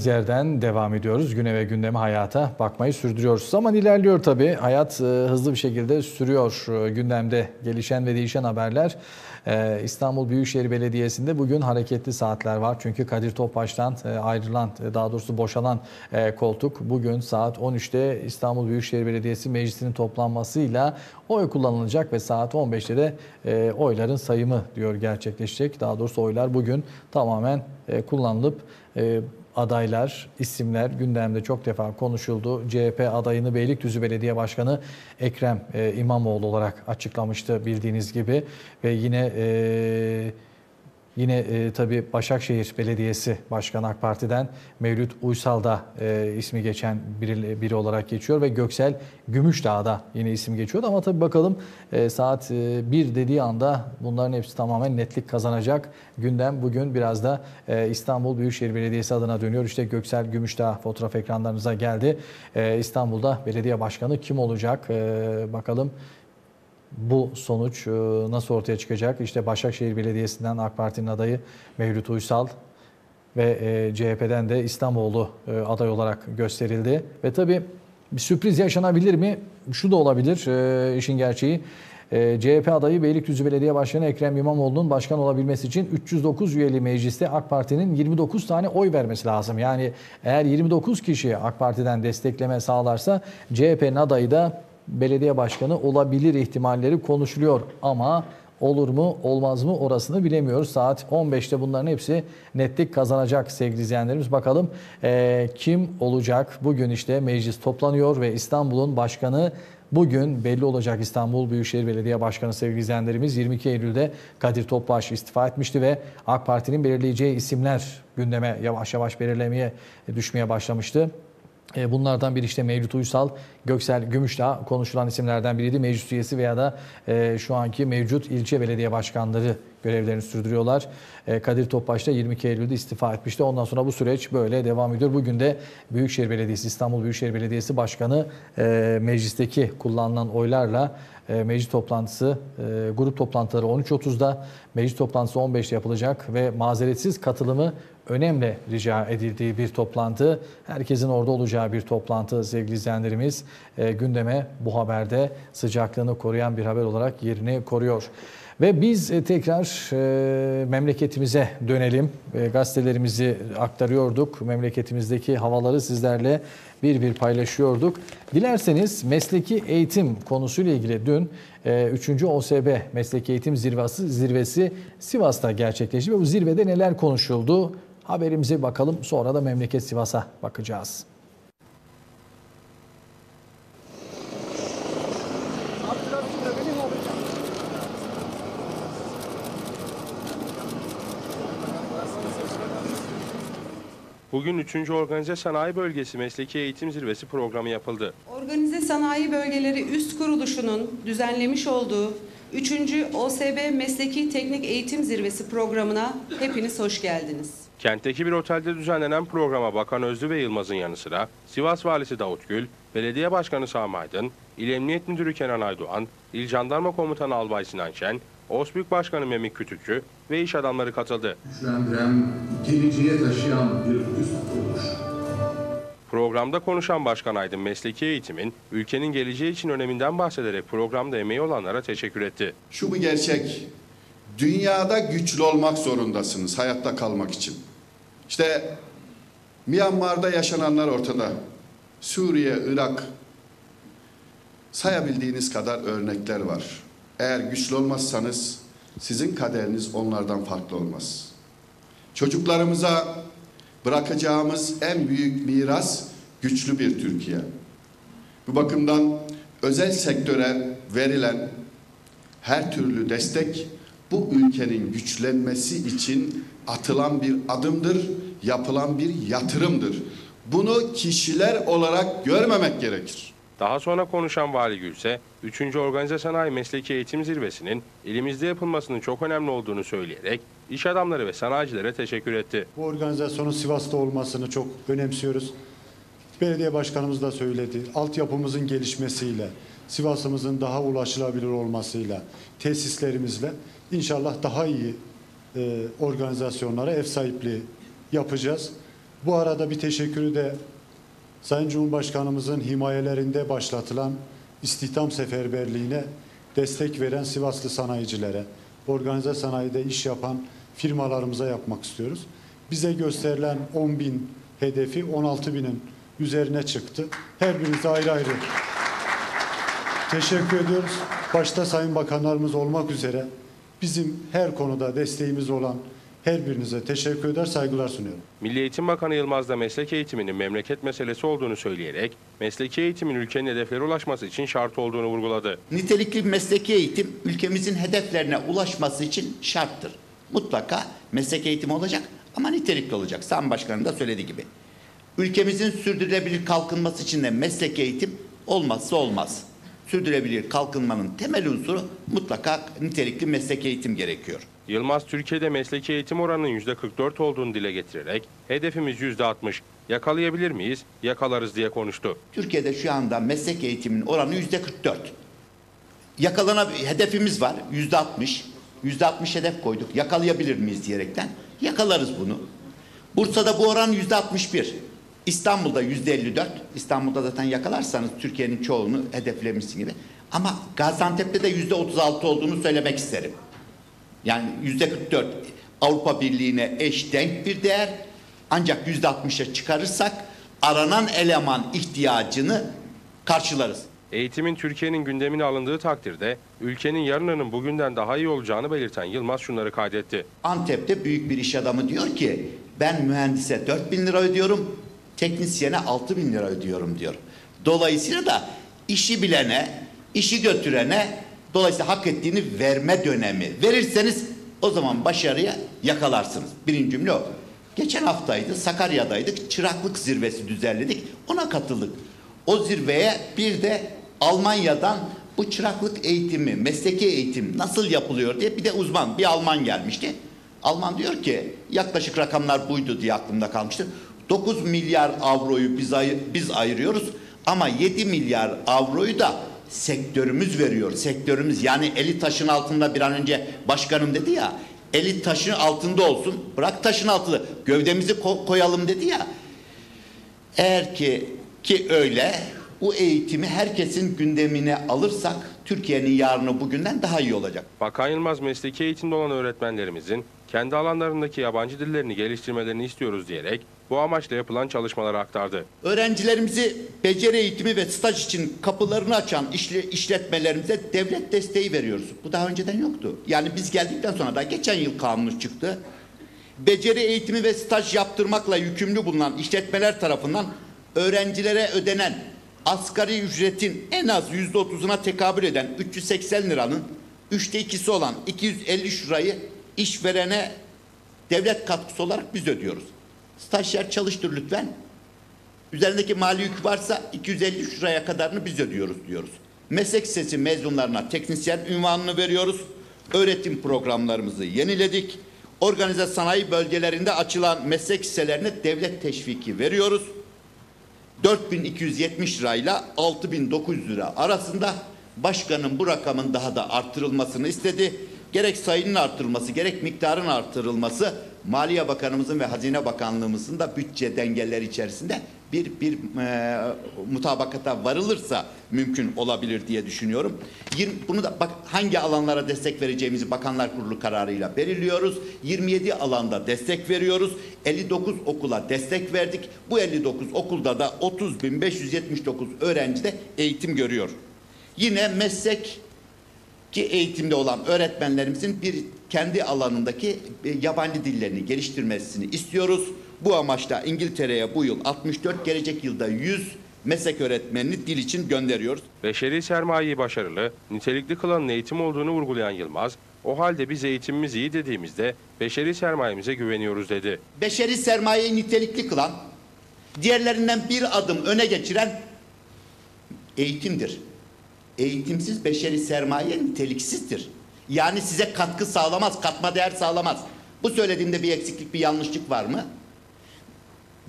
yerden devam ediyoruz. Güne ve gündeme hayata bakmayı sürdürüyoruz. Zaman ilerliyor tabii. Hayat e, hızlı bir şekilde sürüyor. E, gündemde gelişen ve değişen haberler. E, İstanbul Büyükşehir Belediyesi'nde bugün hareketli saatler var. Çünkü Kadir Topbaş'tan ayrılan, daha doğrusu boşalan koltuk bugün saat 13'te İstanbul Büyükşehir Belediyesi Meclisi'nin toplanmasıyla oy kullanılacak ve saat 15'te de oyların sayımı diyor gerçekleşecek. Daha doğrusu oylar bugün tamamen kullanılıp adaylar, isimler gündemde çok defa konuşuldu. CHP adayını Beylikdüzü Belediye Başkanı Ekrem e, İmamoğlu olarak açıklamıştı bildiğiniz gibi. Ve yine... E, Yine e, tabii Başakşehir Belediyesi Başkanı AK Parti'den Mevlüt Uysal da e, ismi geçen biri, biri olarak geçiyor ve Göksel Gümüşdağ da yine isim geçiyordu. Ama tabii bakalım e, saat e, dediği anda bunların hepsi tamamen netlik kazanacak. Gündem bugün biraz da e, İstanbul Büyükşehir Belediyesi adına dönüyor. İşte Göksel Gümüşdağ fotoğraf ekranlarınıza geldi. E, İstanbul'da belediye başkanı kim olacak? E, bakalım bu sonuç e, nasıl ortaya çıkacak? İşte Başakşehir Belediyesi'nden AK Parti'nin adayı Mevlüt Uysal ve e, CHP'den de İslamoğlu e, aday olarak gösterildi. Ve tabii bir sürpriz yaşanabilir mi? Şu da olabilir işin gerçeği. CHP adayı Beylikdüzü Belediye Başkanı Ekrem İmamoğlu'nun başkan olabilmesi için 309 üyeli mecliste AK Parti'nin 29 tane oy vermesi lazım. Yani eğer 29 kişi AK Parti'den destekleme sağlarsa CHP'nin adayı da belediye başkanı olabilir ihtimalleri konuşuluyor ama olur mu olmaz mı orasını bilemiyoruz. Saat 15'te bunların hepsi netlik kazanacak sevgili izleyenlerimiz. Bakalım e, kim olacak? Bugün işte meclis toplanıyor ve İstanbul'un başkanı Bugün belli olacak İstanbul Büyükşehir Belediye Başkanı sevgili izleyenlerimiz 22 Eylül'de Kadir Topbaş istifa etmişti ve AK Parti'nin belirleyeceği isimler gündeme yavaş yavaş belirlemeye e, düşmeye başlamıştı. E, bunlardan biri işte Mevlüt Uysal, Göksel Gümüşdağ konuşulan isimlerden biriydi. Meclis üyesi veya da e, şu anki mevcut ilçe belediye başkanları görevlerini sürdürüyorlar. E, Kadir Topbaş da 22 Eylül'de istifa etmişti. Ondan sonra bu süreç böyle devam ediyor. Bugün de Büyükşehir Belediyesi, İstanbul Büyükşehir Belediyesi Başkanı meclisteki kullanılan oylarla meclis toplantısı, grup toplantıları 13.30'da, meclis toplantısı 15'te yapılacak ve mazeretsiz katılımı Önemle rica edildiği bir toplantı. Herkesin orada olacağı bir toplantı sevgili izleyenlerimiz e, gündeme bu haberde sıcaklığını koruyan bir haber olarak yerini koruyor. Ve biz e, tekrar e, memleketimize dönelim. E, gazetelerimizi aktarıyorduk. Memleketimizdeki havaları sizlerle bir bir paylaşıyorduk. Dilerseniz mesleki eğitim konusuyla ilgili dün e, 3. OSB Mesleki Eğitim Zirvesi, zirvesi Sivas'ta gerçekleşti. Ve bu zirvede neler konuşuldu? Haberimizi bakalım sonra da memleket Sivas'a bakacağız. Bugün 3. Organize Sanayi Bölgesi Mesleki Eğitim Zirvesi programı yapıldı. Organize Sanayi Bölgeleri Üst Kuruluşu'nun düzenlemiş olduğu 3. OSB Mesleki Teknik Eğitim Zirvesi programına hepiniz hoş geldiniz. Kentteki bir otelde düzenlenen programa Bakan Özlü ve Yılmaz'ın yanı sıra Sivas Valisi Davut Gül, Belediye Başkanı Sami Aydın, İl Emniyet Müdürü Kenan Aydoğan, İl Jandarma Komutanı Albay Sinan Şen, Osbük Başkanı Memik Kütükçü ve iş adamları katıldı. Güçlendiren, geleceğe taşıyan bir üst kuruluş. Programda konuşan Başkan Aydın mesleki eğitimin ülkenin geleceği için öneminden bahsederek programda emeği olanlara teşekkür etti. Şu bu gerçek. Dünyada güçlü olmak zorundasınız hayatta kalmak için. İşte Myanmar'da yaşananlar ortada. Suriye, Irak sayabildiğiniz kadar örnekler var. Eğer güçlü olmazsanız sizin kaderiniz onlardan farklı olmaz. Çocuklarımıza bırakacağımız en büyük miras güçlü bir Türkiye. Bu bakımdan özel sektöre verilen her türlü destek bu ülkenin güçlenmesi için atılan bir adımdır, yapılan bir yatırımdır. Bunu kişiler olarak görmemek gerekir. Daha sonra konuşan Vali Gülse, 3. Organize Sanayi Mesleki Eğitim Zirvesi'nin elimizde yapılmasının çok önemli olduğunu söyleyerek iş adamları ve sanayicilere teşekkür etti. Bu organizasyonun Sivas'ta olmasını çok önemsiyoruz. Belediye başkanımız da söyledi. Altyapımızın gelişmesiyle, Sivas'ımızın daha ulaşılabilir olmasıyla, tesislerimizle inşallah daha iyi e, organizasyonlara ev sahipliği yapacağız. Bu arada bir teşekkürü de Sayın Cumhurbaşkanımızın himayelerinde başlatılan istihdam seferberliğine destek veren Sivaslı sanayicilere, organize sanayide iş yapan firmalarımıza yapmak istiyoruz. Bize gösterilen 10 bin hedefi 16 binin üzerine çıktı. Her birimize ayrı ayrı teşekkür ediyoruz. Başta Sayın Bakanlarımız olmak üzere Bizim her konuda desteğimiz olan her birinize teşekkür eder, saygılar sunuyorum. Milli Eğitim Bakanı Yılmaz da meslek eğitiminin memleket meselesi olduğunu söyleyerek, mesleki eğitimin ülkenin hedeflere ulaşması için şart olduğunu vurguladı. Nitelikli mesleki eğitim ülkemizin hedeflerine ulaşması için şarttır. Mutlaka meslek eğitimi olacak ama nitelikli olacak. Sayın Başkanım da söylediği gibi. Ülkemizin sürdürülebilir kalkınması için de meslek eğitim olmazsa olmaz sürdürebilir kalkınmanın temel unsuru mutlaka nitelikli meslek eğitim gerekiyor. Yılmaz Türkiye'de mesleki eğitim oranının %44 olduğunu dile getirerek hedefimiz %60 yakalayabilir miyiz yakalarız diye konuştu. Türkiye'de şu anda meslek eğitiminin oranı %44. Yakalana hedefimiz var %60. %60 hedef koyduk yakalayabilir miyiz diyerekten yakalarız bunu. Bursa'da bu oran %61. İstanbul'da yüzde 54. İstanbul'da zaten yakalarsanız Türkiye'nin çoğunu hedeflemişsin gibi. Ama Gaziantep'te de yüzde 36 olduğunu söylemek isterim. Yani yüzde 44 Avrupa Birliği'ne eş denk bir değer. Ancak yüzde 60'a çıkarırsak aranan eleman ihtiyacını karşılarız. Eğitimin Türkiye'nin gündemine alındığı takdirde ülkenin yarınının bugünden daha iyi olacağını belirten Yılmaz şunları kaydetti. Antep'te büyük bir iş adamı diyor ki ben mühendise 4 bin lira ödüyorum, teknisyene 6 bin lira ödüyorum diyor. Dolayısıyla da işi bilene, işi götürene dolayısıyla hak ettiğini verme dönemi. Verirseniz o zaman başarıya yakalarsınız. Birinci cümle o. Geçen haftaydı Sakarya'daydık çıraklık zirvesi düzenledik ona katıldık. O zirveye bir de Almanya'dan bu çıraklık eğitimi, mesleki eğitim nasıl yapılıyor diye bir de uzman bir Alman gelmişti. Alman diyor ki yaklaşık rakamlar buydu diye aklımda kalmıştı. 9 milyar avroyu biz, ay biz ayırıyoruz ama 7 milyar avroyu da sektörümüz veriyor. Sektörümüz yani eli taşın altında bir an önce başkanım dedi ya eli taşın altında olsun bırak taşın altında gövdemizi ko koyalım dedi ya. Eğer ki ki öyle bu eğitimi herkesin gündemine alırsak Türkiye'nin yarını bugünden daha iyi olacak. Bakan Yılmaz mesleki eğitimde olan öğretmenlerimizin kendi alanlarındaki yabancı dillerini geliştirmelerini istiyoruz diyerek bu amaçla yapılan çalışmaları aktardı. Öğrencilerimizi beceri eğitimi ve staj için kapılarını açan işle, işletmelerimize devlet desteği veriyoruz. Bu daha önceden yoktu. Yani biz geldikten sonra da geçen yıl kanun çıktı. Beceri eğitimi ve staj yaptırmakla yükümlü bulunan işletmeler tarafından öğrencilere ödenen asgari ücretin en az yüzde otuzuna tekabül eden 380 liranın üçte ikisi olan 250 lirayı işverene devlet katkısı olarak biz ödüyoruz. Stajyer çalıştır lütfen. Üzerindeki mali yük varsa 250 liraya kadarını biz ödüyoruz diyoruz. Meslek sesi mezunlarına teknisyen ünvanını veriyoruz. Öğretim programlarımızı yeniledik. Organize sanayi bölgelerinde açılan meslek liselerine devlet teşviki veriyoruz. 4270 lirayla 6900 lira arasında başkanın bu rakamın daha da artırılmasını istedi gerek sayının artırılması, gerek miktarın artırılması Maliye Bakanımızın ve Hazine Bakanlığımızın da bütçe dengeleri içerisinde bir bir e, mutabakata varılırsa mümkün olabilir diye düşünüyorum. 20, bunu da bak hangi alanlara destek vereceğimizi Bakanlar Kurulu kararıyla belirliyoruz. 27 alanda destek veriyoruz. 59 okula destek verdik. Bu 59 okulda da 30.579 öğrenci de eğitim görüyor. Yine meslek ki eğitimde olan öğretmenlerimizin bir kendi alanındaki e, yabancı dillerini geliştirmesini istiyoruz. Bu amaçla İngiltere'ye bu yıl 64, gelecek yılda 100 meslek öğretmenini dil için gönderiyoruz. Beşeri sermayeyi başarılı, nitelikli kılan eğitim olduğunu vurgulayan Yılmaz, o halde biz eğitimimiz iyi dediğimizde beşeri sermayemize güveniyoruz dedi. Beşeri sermayeyi nitelikli kılan, diğerlerinden bir adım öne geçiren eğitimdir eğitimsiz beşeri sermaye niteliksizdir. Yani size katkı sağlamaz, katma değer sağlamaz. Bu söylediğimde bir eksiklik, bir yanlışlık var mı?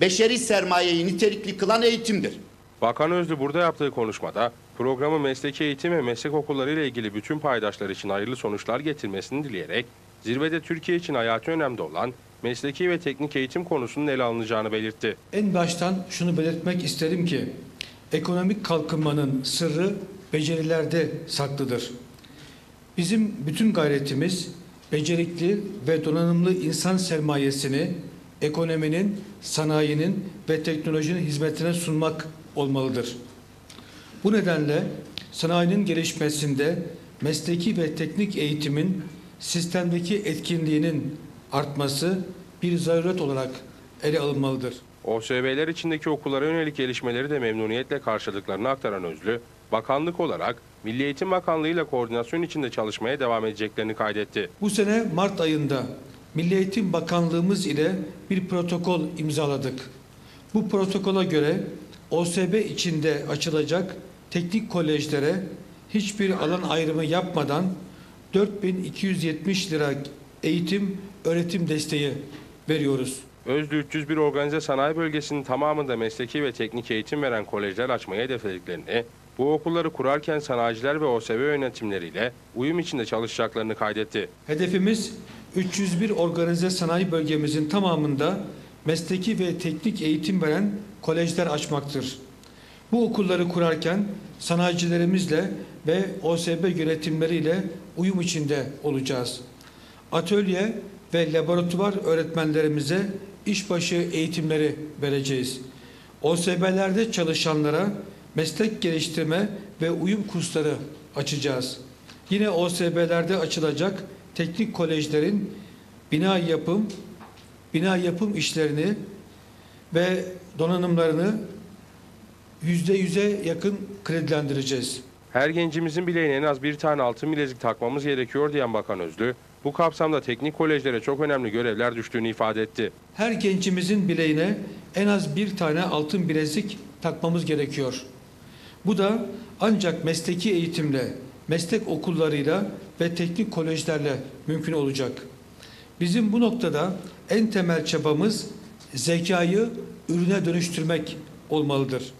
Beşeri sermayeyi nitelikli kılan eğitimdir. Bakan Özlü burada yaptığı konuşmada programı mesleki eğitim ve meslek okulları ile ilgili bütün paydaşlar için hayırlı sonuçlar getirmesini dileyerek zirvede Türkiye için hayati önemde olan mesleki ve teknik eğitim konusunun ele alınacağını belirtti. En baştan şunu belirtmek isterim ki ekonomik kalkınmanın sırrı becerilerde saklıdır. Bizim bütün gayretimiz becerikli ve donanımlı insan sermayesini ekonominin, sanayinin ve teknolojinin hizmetine sunmak olmalıdır. Bu nedenle sanayinin gelişmesinde mesleki ve teknik eğitimin sistemdeki etkinliğinin artması bir zaruret olarak ele alınmalıdır. OSB'ler içindeki okullara yönelik gelişmeleri de memnuniyetle karşılıklarını aktaran Özlü, bakanlık olarak Milli Eğitim Bakanlığı ile koordinasyon içinde çalışmaya devam edeceklerini kaydetti. Bu sene Mart ayında Milli Eğitim Bakanlığımız ile bir protokol imzaladık. Bu protokola göre OSB içinde açılacak teknik kolejlere hiçbir alan ayrımı yapmadan 4270 lira eğitim öğretim desteği veriyoruz. Özlü 301 Organize Sanayi Bölgesi'nin tamamında mesleki ve teknik eğitim veren kolejler açmayı hedeflediklerini, bu okulları kurarken sanayiciler ve OSB yönetimleriyle uyum içinde çalışacaklarını kaydetti. Hedefimiz 301 organize sanayi bölgemizin tamamında mesleki ve teknik eğitim veren kolejler açmaktır. Bu okulları kurarken sanayicilerimizle ve OSB yönetimleriyle uyum içinde olacağız. Atölye ve laboratuvar öğretmenlerimize işbaşı eğitimleri vereceğiz. OSB'lerde çalışanlara meslek geliştirme ve uyum kursları açacağız. Yine OSB'lerde açılacak teknik kolejlerin bina yapım, bina yapım işlerini ve donanımlarını yüzde yüze yakın kredilendireceğiz. Her gencimizin bileğine en az bir tane altın bilezik takmamız gerekiyor diyen Bakan Özlü, bu kapsamda teknik kolejlere çok önemli görevler düştüğünü ifade etti. Her gencimizin bileğine en az bir tane altın bilezik takmamız gerekiyor. Bu da ancak mesleki eğitimle, meslek okullarıyla ve teknik kolejlerle mümkün olacak. Bizim bu noktada en temel çabamız zekayı ürüne dönüştürmek olmalıdır.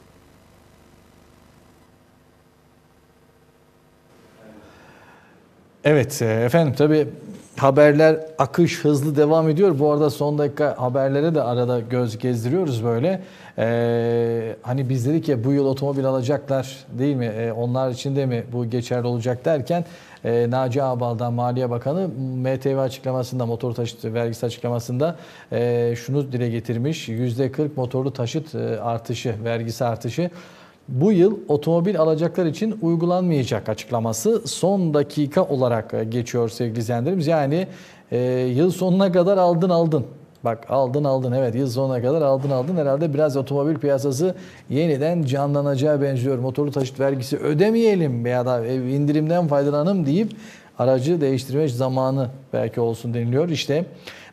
Evet e, efendim tabii haberler akış hızlı devam ediyor. Bu arada son dakika haberlere de arada göz gezdiriyoruz böyle. Ee, hani biz dedik ya bu yıl otomobil alacaklar değil mi? Ee, onlar için de mi bu geçerli olacak derken e, Naci Ağbal'dan Maliye Bakanı MTV açıklamasında motor taşıt vergisi açıklamasında e, şunu dile getirmiş. %40 motorlu taşıt e, artışı, vergisi artışı bu yıl otomobil alacaklar için uygulanmayacak açıklaması son dakika olarak e, geçiyor sevgili izleyenlerimiz. Yani e, yıl sonuna kadar aldın aldın. Bak aldın aldın evet yıl sonuna kadar aldın aldın herhalde biraz otomobil piyasası yeniden canlanacağı benziyor. Motorlu taşıt vergisi ödemeyelim ya da indirimden faydalanım deyip aracı değiştirme zamanı belki olsun deniliyor. İşte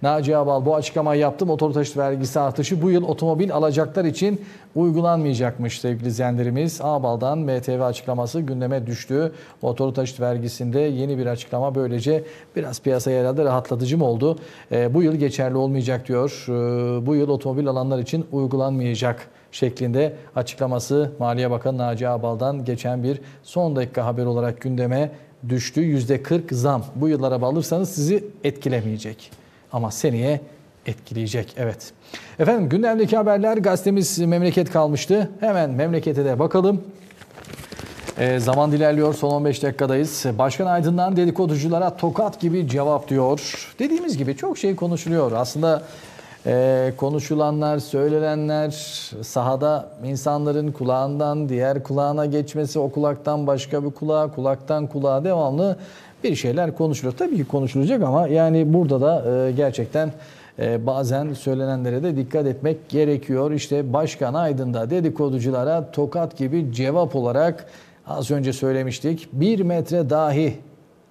Naci Abal bu açıklamayı yaptı. Motor taşıt vergisi artışı bu yıl otomobil alacaklar için uygulanmayacakmış sevgili izleyenlerimiz. Abal'dan MTV açıklaması gündeme düştü. Motor taşıt vergisinde yeni bir açıklama böylece biraz piyasaya herhalde rahatlatıcı mı oldu? E, bu yıl geçerli olmayacak diyor. E, bu yıl otomobil alanlar için uygulanmayacak şeklinde açıklaması Maliye Bakanı Naci Abal'dan geçen bir son dakika haber olarak gündeme düştü. %40 zam. Bu yıllara araba sizi etkilemeyecek. Ama seneye etkileyecek. Evet. Efendim gündemdeki haberler gazetemiz memleket kalmıştı. Hemen memlekete de bakalım. E, zaman dilerliyor. Son 15 dakikadayız. Başkan Aydın'dan dedikoduculara tokat gibi cevap diyor. Dediğimiz gibi çok şey konuşuluyor. Aslında ee, konuşulanlar, söylenenler sahada insanların kulağından diğer kulağına geçmesi, o kulaktan başka bir kulağa, kulaktan kulağa devamlı bir şeyler konuşuluyor. Tabii ki konuşulacak ama yani burada da e, gerçekten e, bazen söylenenlere de dikkat etmek gerekiyor. İşte Başkan Aydın'da dedikoduculara tokat gibi cevap olarak az önce söylemiştik. Bir metre dahi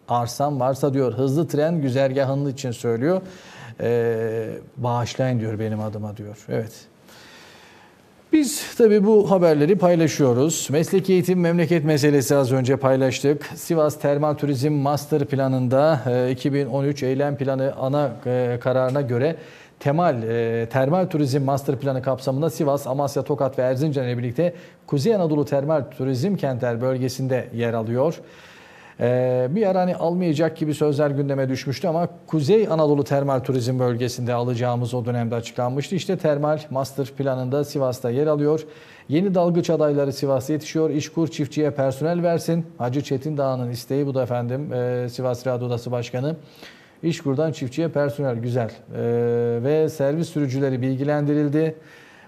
arsam varsa diyor hızlı tren güzergahının için söylüyor e, bağışlayın diyor benim adıma diyor. Evet. Biz tabii bu haberleri paylaşıyoruz. Meslek eğitim memleket meselesi az önce paylaştık. Sivas Termal Turizm Master Planı'nda 2013 e, eylem planı ana e, kararına göre Temal e, Termal Turizm Master Planı kapsamında Sivas, Amasya, Tokat ve Erzincan ile birlikte Kuzey Anadolu Termal Turizm Kentler bölgesinde yer alıyor. Ee, bir ara hani almayacak gibi sözler gündeme düşmüştü ama Kuzey Anadolu Termal Turizm Bölgesi'nde alacağımız o dönemde açıklanmıştı. İşte termal master planında Sivas'ta yer alıyor. Yeni dalgıç adayları Sivas'a yetişiyor. İşkur çiftçiye personel versin. Hacı Çetin Dağı'nın isteği bu da efendim ee, Sivas Radyo Odası Başkanı. İşkur'dan çiftçiye personel güzel ee, ve servis sürücüleri bilgilendirildi.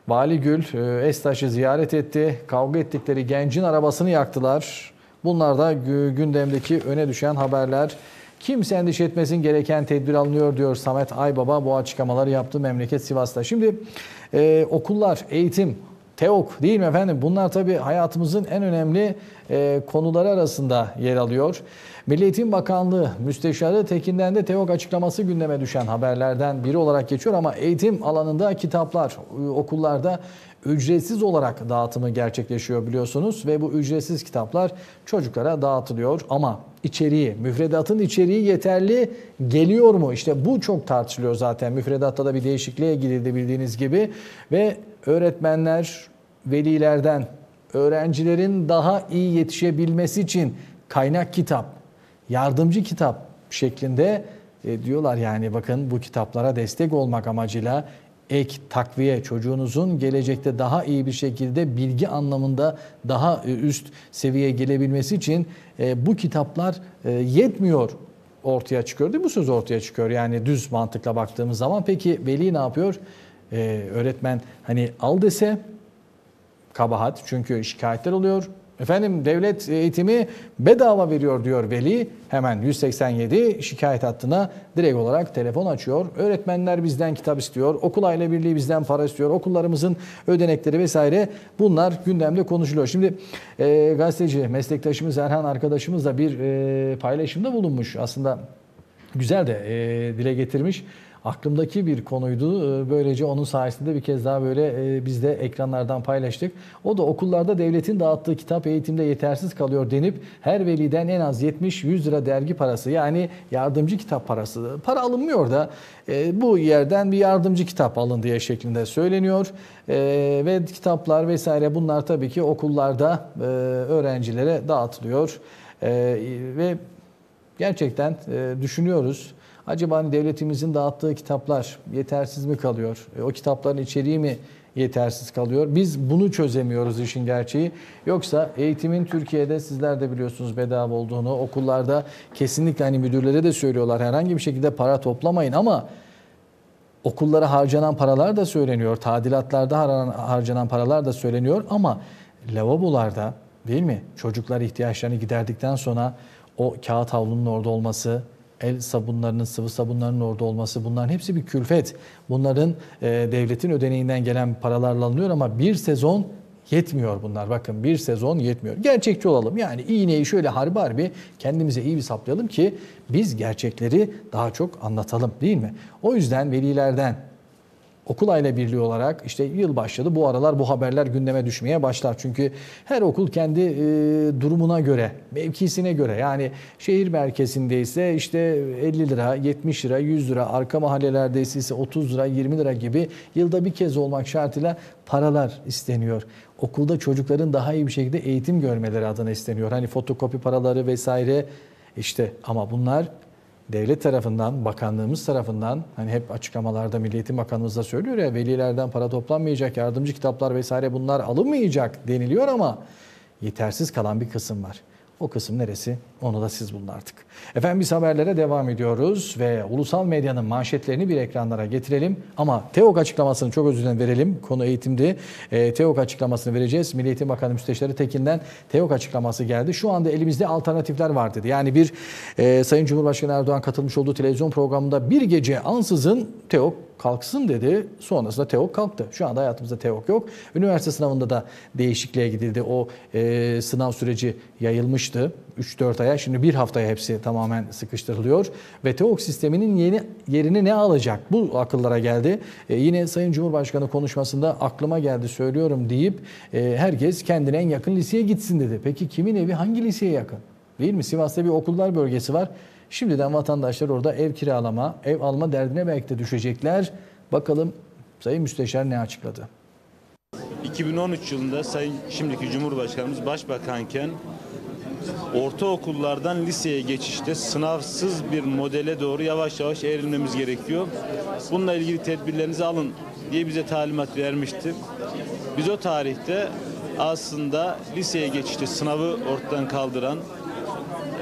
Vali Gül e, Estaş'ı ziyaret etti. Kavga ettikleri gencin arabasını yaktılar. Bunlar da gündemdeki öne düşen haberler. Kimse endişe etmesin gereken tedbir alınıyor diyor Samet Aybaba bu açıklamaları yaptı memleket Sivas'ta. Şimdi e, okullar, eğitim, TEOK değil mi efendim? Bunlar tabii hayatımızın en önemli e, konuları arasında yer alıyor. Milli Eğitim Bakanlığı Müsteşarı Tekin'den de TEOK açıklaması gündeme düşen haberlerden biri olarak geçiyor ama eğitim alanında kitaplar e, okullarda ücretsiz olarak dağıtımı gerçekleşiyor biliyorsunuz ve bu ücretsiz kitaplar çocuklara dağıtılıyor ama içeriği, müfredatın içeriği yeterli geliyor mu? İşte bu çok tartışılıyor zaten. Müfredatta da bir değişikliğe gidildi bildiğiniz gibi ve öğretmenler velilerden öğrencilerin daha iyi yetişebilmesi için kaynak kitap, yardımcı kitap şeklinde e, diyorlar yani bakın bu kitaplara destek olmak amacıyla ek takviye çocuğunuzun gelecekte daha iyi bir şekilde bilgi anlamında daha e, üst seviyeye gelebilmesi için e, bu kitaplar e, yetmiyor ortaya çıkıyor değil mi? Bu söz ortaya çıkıyor yani düz mantıkla baktığımız zaman. Peki veli ne yapıyor? e, öğretmen hani al dese kabahat çünkü şikayetler oluyor. Efendim devlet eğitimi bedava veriyor diyor veli. Hemen 187 şikayet hattına direkt olarak telefon açıyor. Öğretmenler bizden kitap istiyor. Okul aile birliği bizden para istiyor. Okullarımızın ödenekleri vesaire bunlar gündemde konuşuluyor. Şimdi e, gazeteci meslektaşımız Erhan arkadaşımız da bir e, paylaşımda bulunmuş. Aslında güzel de e, dile getirmiş aklımdaki bir konuydu. Ee, böylece onun sayesinde bir kez daha böyle e, biz de ekranlardan paylaştık. O da okullarda devletin dağıttığı kitap eğitimde yetersiz kalıyor denip her veliden en az 70-100 lira dergi parası yani yardımcı kitap parası. Para alınmıyor da e, bu yerden bir yardımcı kitap alın diye şeklinde söyleniyor. E, ve kitaplar vesaire bunlar tabii ki okullarda öğrencilere dağıtılıyor. Ve gerçekten düşünüyoruz Acaba hani devletimizin dağıttığı kitaplar yetersiz mi kalıyor? E, o kitapların içeriği mi yetersiz kalıyor? Biz bunu çözemiyoruz işin gerçeği. Yoksa eğitimin Türkiye'de sizler de biliyorsunuz bedava olduğunu, okullarda kesinlikle hani müdürlere de söylüyorlar herhangi bir şekilde para toplamayın ama okullara harcanan paralar da söyleniyor, tadilatlarda harcanan paralar da söyleniyor ama lavabolarda değil mi? Çocuklar ihtiyaçlarını giderdikten sonra o kağıt havlunun orada olması, el sabunlarının, sıvı sabunlarının orada olması bunların hepsi bir külfet. Bunların e, devletin ödeneğinden gelen paralarla alınıyor ama bir sezon yetmiyor bunlar. Bakın bir sezon yetmiyor. Gerçekçi olalım. Yani iğneyi şöyle harbi harbi kendimize iyi bir saplayalım ki biz gerçekleri daha çok anlatalım değil mi? O yüzden velilerden okul aile birliği olarak işte yıl başladı. Bu aralar bu haberler gündeme düşmeye başlar. Çünkü her okul kendi e, durumuna göre, mevkisine göre yani şehir merkezindeyse işte 50 lira, 70 lira, 100 lira, arka mahallelerdeyse ise 30 lira, 20 lira gibi yılda bir kez olmak şartıyla paralar isteniyor. Okulda çocukların daha iyi bir şekilde eğitim görmeleri adına isteniyor. Hani fotokopi paraları vesaire işte ama bunlar devlet tarafından, bakanlığımız tarafından hani hep açıklamalarda Milli Eğitim Bakanımız da söylüyor ya velilerden para toplanmayacak, yardımcı kitaplar vesaire bunlar alınmayacak deniliyor ama yetersiz kalan bir kısım var. O kısım neresi? Onu da siz bulun artık. Efendim biz haberlere devam ediyoruz ve ulusal medyanın manşetlerini bir ekranlara getirelim. Ama TEOK açıklamasını çok özür verelim. Konu eğitimdi. E, TEOK açıklamasını vereceğiz. Milli Eğitim Bakanı Müsteşarı Tekin'den TEOK açıklaması geldi. Şu anda elimizde alternatifler var dedi. Yani bir e, Sayın Cumhurbaşkanı Erdoğan katılmış olduğu televizyon programında bir gece ansızın TEOK kalksın dedi. Sonrasında TEOK kalktı. Şu anda hayatımızda TEOK yok. Üniversite sınavında da değişikliğe gidildi. O e, sınav süreci yayılmıştı. 3-4 aya şimdi bir haftaya hepsi tamamen sıkıştırılıyor. Ve TEOK sisteminin yeni yerini ne alacak? Bu akıllara geldi. E, yine Sayın Cumhurbaşkanı konuşmasında aklıma geldi söylüyorum deyip e, herkes kendine en yakın liseye gitsin dedi. Peki kimin evi hangi liseye yakın? Değil mi? Sivas'ta bir okullar bölgesi var. Şimdiden vatandaşlar orada ev kiralama, ev alma derdine belki de düşecekler. Bakalım Sayın Müsteşar ne açıkladı? 2013 yılında Sayın şimdiki Cumhurbaşkanımız Başbakanken ortaokullardan liseye geçişte sınavsız bir modele doğru yavaş yavaş eğrilmemiz gerekiyor. Bununla ilgili tedbirlerinizi alın diye bize talimat vermişti. Biz o tarihte aslında liseye geçişte sınavı ortadan kaldıran,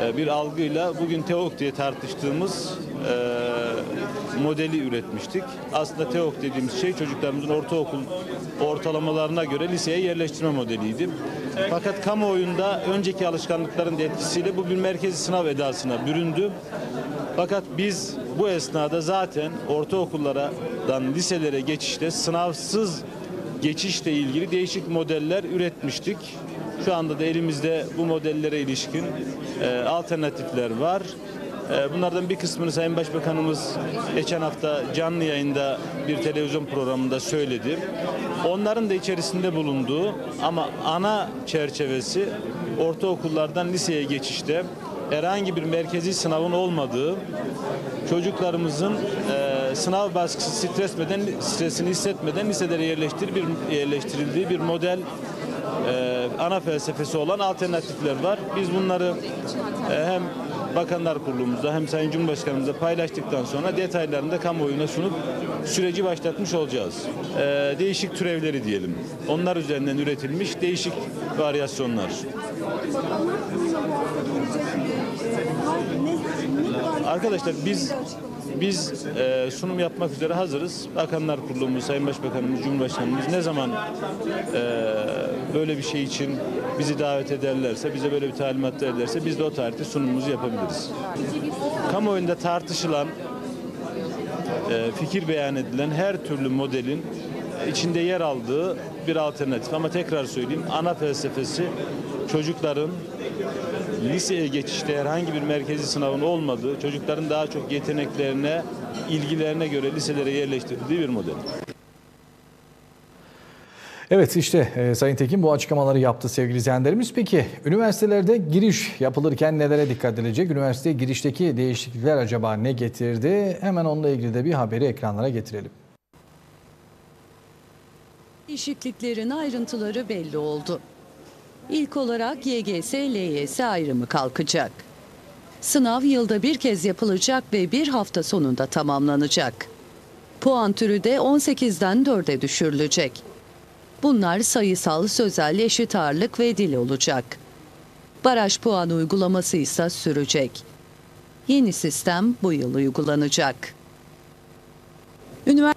ee, bir algıyla bugün TEOK diye tartıştığımız e, modeli üretmiştik. Aslında TEOK dediğimiz şey çocuklarımızın ortaokul ortalamalarına göre liseye yerleştirme modeliydi. Fakat kamuoyunda önceki alışkanlıkların etkisiyle bu bir merkezi sınav edasına büründü. Fakat biz bu esnada zaten ortaokullardan liselere geçişte sınavsız geçişle ilgili değişik modeller üretmiştik. Şu anda da elimizde bu modellere ilişkin e, alternatifler var. E, bunlardan bir kısmını Sayın Başbakanımız geçen hafta canlı yayında bir televizyon programında söyledi. Onların da içerisinde bulunduğu ama ana çerçevesi ortaokullardan liseye geçişte herhangi bir merkezi sınavın olmadığı, çocuklarımızın e, sınav baskısı stresmeden, stresini hissetmeden liselere yerleştir, bir, yerleştirildiği bir model e, ana felsefesi olan alternatifler var. Biz bunları e, hem Bakanlar Kurulumuzda hem Sayın Cumhurbaşkanımıza paylaştıktan sonra detaylarını da kamuoyuna sunup süreci başlatmış olacağız. E, değişik türevleri diyelim. Onlar üzerinden üretilmiş değişik varyasyonlar. E, Arkadaşlar biz biz e, sunum yapmak üzere hazırız. Bakanlar Kurulumuz, Sayın Başbakanımız, Cumhurbaşkanımız ne zaman e, böyle bir şey için bizi davet ederlerse, bize böyle bir talimat verirlerse biz de o tarihte sunumumuzu yapabiliriz. Kamuoyunda tartışılan, e, fikir beyan edilen her türlü modelin içinde yer aldığı bir alternatif. Ama tekrar söyleyeyim, ana felsefesi çocukların liseye geçişte herhangi bir merkezi sınavın olmadığı, çocukların daha çok yeteneklerine, ilgilerine göre liselere yerleştirildiği bir model. Evet işte e, Sayın Tekin bu açıklamaları yaptı sevgili izleyenlerimiz. Peki üniversitelerde giriş yapılırken nelere dikkat edilecek? Üniversiteye girişteki değişiklikler acaba ne getirdi? Hemen onunla ilgili de bir haberi ekranlara getirelim. Değişikliklerin ayrıntıları belli oldu. İlk olarak YGS-LYS ayrımı kalkacak. Sınav yılda bir kez yapılacak ve bir hafta sonunda tamamlanacak. Puan türü de 18'den 4'e düşürülecek. Bunlar sayısal, sözel, eşit ağırlık ve dil olacak. Baraj puan uygulaması ise sürecek. Yeni sistem bu yıl uygulanacak. Üniversite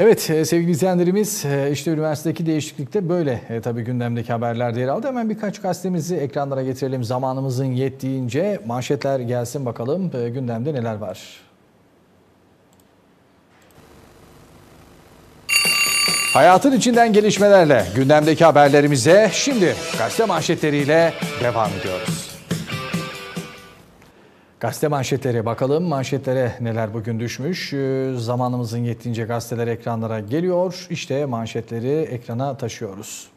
Evet e, sevgili izleyenlerimiz e, işte üniversitedeki değişiklikte böyle e, tabii gündemdeki haberler yer aldı. Hemen birkaç gazetemizi ekranlara getirelim zamanımızın yettiğince. Manşetler gelsin bakalım e, gündemde neler var. Hayatın içinden gelişmelerle gündemdeki haberlerimize şimdi gazete manşetleriyle devam ediyoruz. Gazete manşetleri bakalım. Manşetlere neler bugün düşmüş. Ee, zamanımızın yettiğince gazeteler ekranlara geliyor. İşte manşetleri ekrana taşıyoruz.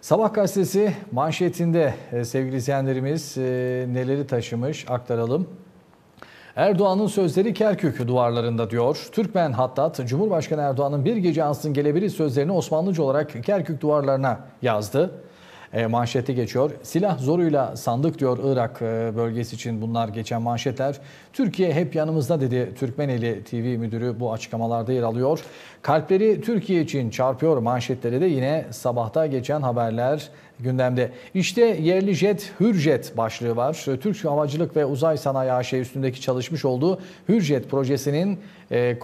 Sabah gazetesi manşetinde e, sevgili izleyenlerimiz e, neleri taşımış aktaralım. Erdoğan'ın sözleri Kerkük duvarlarında diyor. Türkmen Hattat, Cumhurbaşkanı Erdoğan'ın bir gece ansın gelebilir sözlerini Osmanlıca olarak Kerkük duvarlarına yazdı. E, manşeti geçiyor. Silah zoruyla sandık diyor Irak e, bölgesi için bunlar geçen manşetler. Türkiye hep yanımızda dedi Türkmeneli TV müdürü bu açıklamalarda yer alıyor. Kalpleri Türkiye için çarpıyor manşetleri de yine sabahta geçen haberler gündemde. İşte yerli jet Hürjet başlığı var. Türk Havacılık ve Uzay Sanayi AŞ üstündeki çalışmış olduğu Hürjet projesinin e, e,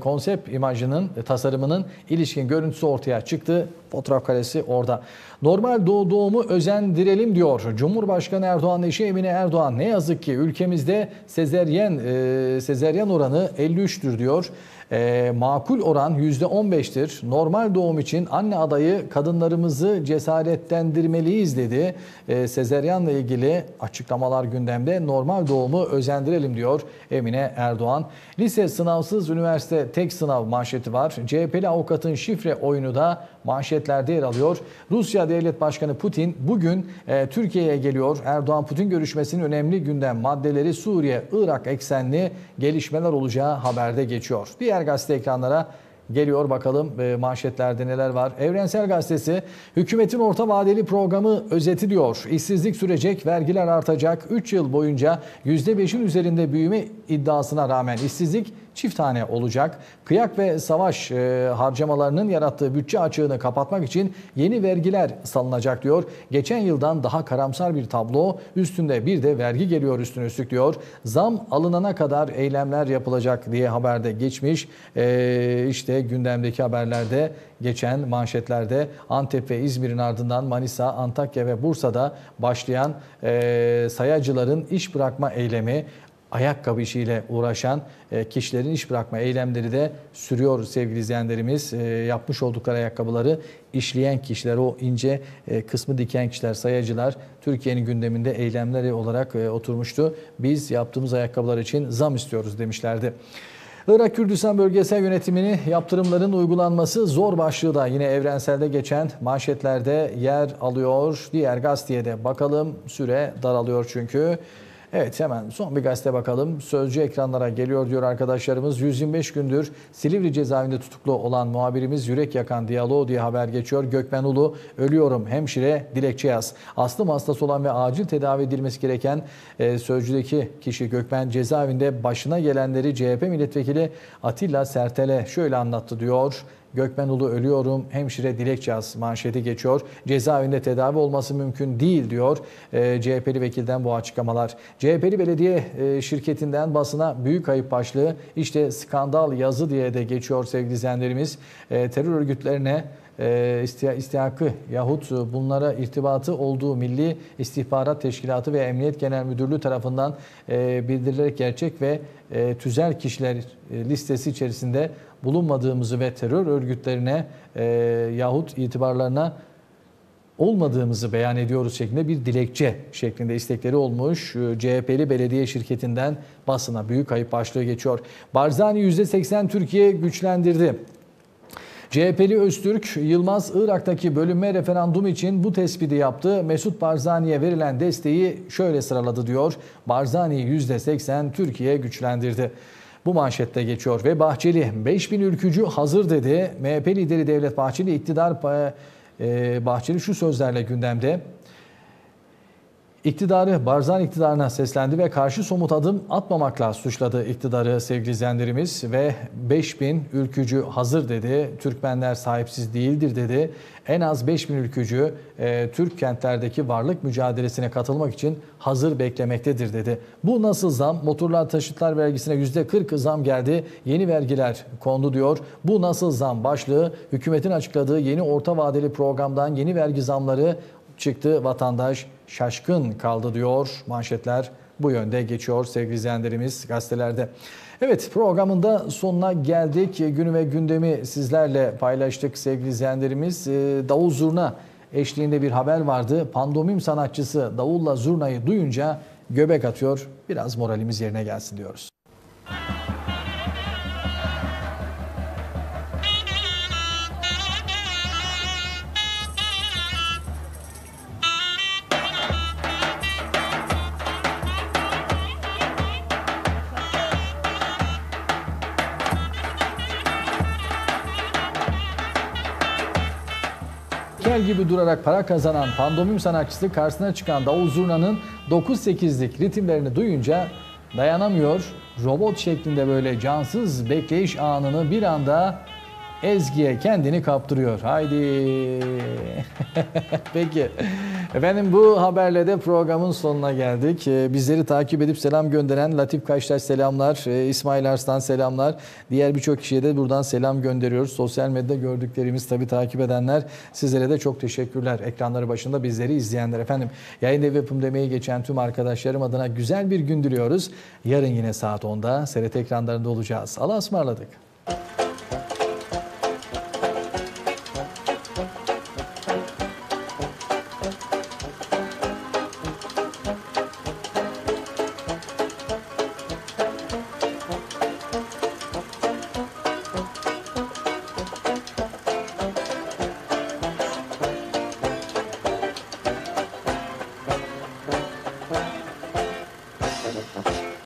konsept imajının e, tasarımının ilişkin görüntüsü ortaya çıktı. Fotoğraf karesi orada. Normal doğu doğumu özendirelim diyor. Cumhurbaşkanı Erdoğan eşi Emine Erdoğan ne yazık ki ülkemizde sezeryen e, sezeryen oranı 53'tür diyor e, makul oran %15'tir. Normal doğum için anne adayı kadınlarımızı cesaretlendirmeliyiz dedi. E, sezeryanla ilgili açıklamalar gündemde. Normal doğumu özendirelim diyor Emine Erdoğan. Lise sınavsız üniversite tek sınav manşeti var. CHP'li avukatın şifre oyunu da manşetlerde yer alıyor. Rusya Devlet Başkanı Putin bugün e, Türkiye'ye geliyor. Erdoğan-Putin görüşmesinin önemli gündem maddeleri Suriye-Irak eksenli gelişmeler olacağı haberde geçiyor. Diğer Evrensel Gazete ekranlara geliyor. Bakalım e, manşetlerde neler var. Evrensel Gazetesi hükümetin orta vadeli programı özeti diyor. İşsizlik sürecek, vergiler artacak. 3 yıl boyunca %5'in üzerinde büyüme iddiasına rağmen işsizlik çift tane olacak. Kıyak ve savaş e, harcamalarının yarattığı bütçe açığını kapatmak için yeni vergiler salınacak diyor. Geçen yıldan daha karamsar bir tablo üstünde bir de vergi geliyor üstüne üstlük diyor. Zam alınana kadar eylemler yapılacak diye haberde geçmiş. E, işte gündemdeki haberlerde geçen manşetlerde Antep ve İzmir'in ardından Manisa, Antakya ve Bursa'da başlayan e, sayacıların iş bırakma eylemi ayakkabı işiyle uğraşan e, kişilerin iş bırakma eylemleri de sürüyor sevgili izleyenlerimiz. E, yapmış oldukları ayakkabıları işleyen kişiler, o ince e, kısmı diken kişiler, sayacılar Türkiye'nin gündeminde eylemleri olarak oturmuştu. Biz yaptığımız ayakkabılar için zam istiyoruz demişlerdi. Irak Kürdistan Bölgesel Yönetimi'ni yaptırımların uygulanması zor başlığı da yine evrenselde geçen manşetlerde yer alıyor. Diğer gazeteye de bakalım süre daralıyor çünkü. Evet hemen son bir gazete bakalım. Sözcü ekranlara geliyor diyor arkadaşlarımız. 125 gündür Silivri cezaevinde tutuklu olan muhabirimiz yürek yakan diyaloğu diye haber geçiyor. Gökmen Ulu ölüyorum hemşire dilekçe yaz. Aslım hastası olan ve acil tedavi edilmesi gereken e, sözcüdeki kişi Gökmen cezaevinde başına gelenleri CHP milletvekili Atilla Sertel'e şöyle anlattı diyor. Gökmen Ulu ölüyorum, hemşire dilekçe manşeti geçiyor. Cezaevinde tedavi olması mümkün değil diyor e, CHP'li vekilden bu açıklamalar. CHP'li belediye e, şirketinden basına büyük ayıp başlığı işte skandal yazı diye de geçiyor sevgili izleyenlerimiz. E, terör örgütlerine e, istihakı yahut bunlara irtibatı olduğu Milli İstihbarat Teşkilatı ve Emniyet Genel Müdürlüğü tarafından e, bildirilerek gerçek ve e, tüzel kişiler listesi içerisinde bulunmadığımızı ve terör örgütlerine e, yahut itibarlarına olmadığımızı beyan ediyoruz şeklinde bir dilekçe şeklinde istekleri olmuş. E, CHP'li belediye şirketinden basına büyük kayıp başlığı geçiyor. Barzani %80 Türkiye güçlendirdi. CHP'li Öztürk, Yılmaz Irak'taki bölünme referandum için bu tespiti yaptı. Mesut Barzani'ye verilen desteği şöyle sıraladı diyor. Barzani %80 Türkiye güçlendirdi. Bu manşette geçiyor ve Bahçeli 5000 ülkücü hazır dedi. MHP lideri Devlet Bahçeli iktidar e, e, Bahçeli şu sözlerle gündemde iktidarı, Barzan iktidarına seslendi ve karşı somut adım atmamakla suçladı iktidarı sevgili izleyenlerimiz ve 5000 ülkücü hazır dedi. Türkmenler sahipsiz değildir dedi. En az 5000 ülkücü e, Türk kentlerdeki varlık mücadelesine katılmak için hazır beklemektedir dedi. Bu nasıl zam? Motorlar taşıtlar vergisine %40 zam geldi. Yeni vergiler kondu diyor. Bu nasıl zam başlığı hükümetin açıkladığı yeni orta vadeli programdan yeni vergi zamları çıktı vatandaş şaşkın kaldı diyor manşetler bu yönde geçiyor sevgili izleyenlerimiz gazetelerde. Evet programın da sonuna geldik. Günü ve gündemi sizlerle paylaştık sevgili izleyenlerimiz. Ee, davul zurna eşliğinde bir haber vardı. Pandomim sanatçısı davulla zurnayı duyunca göbek atıyor. Biraz moralimiz yerine gelsin diyoruz. uydurarak para kazanan pandomim sanatçısı karşısına çıkan davul zurnanın 9-8'lik ritimlerini duyunca dayanamıyor. Robot şeklinde böyle cansız bekleyiş anını bir anda Ezgi'ye kendini kaptırıyor. Haydi. (laughs) Peki. Efendim bu haberle de programın sonuna geldik. Ee, bizleri takip edip selam gönderen Latif Kaştaş selamlar, ee, İsmail Arslan selamlar. Diğer birçok kişiye de buradan selam gönderiyoruz. Sosyal medyada gördüklerimiz tabii takip edenler sizlere de çok teşekkürler. Ekranları başında bizleri izleyenler efendim. Yayın ev yapım demeyi geçen tüm arkadaşlarım adına güzel bir gün diliyoruz. Yarın yine saat 10'da SRT ekranlarında olacağız. Allah'a ısmarladık.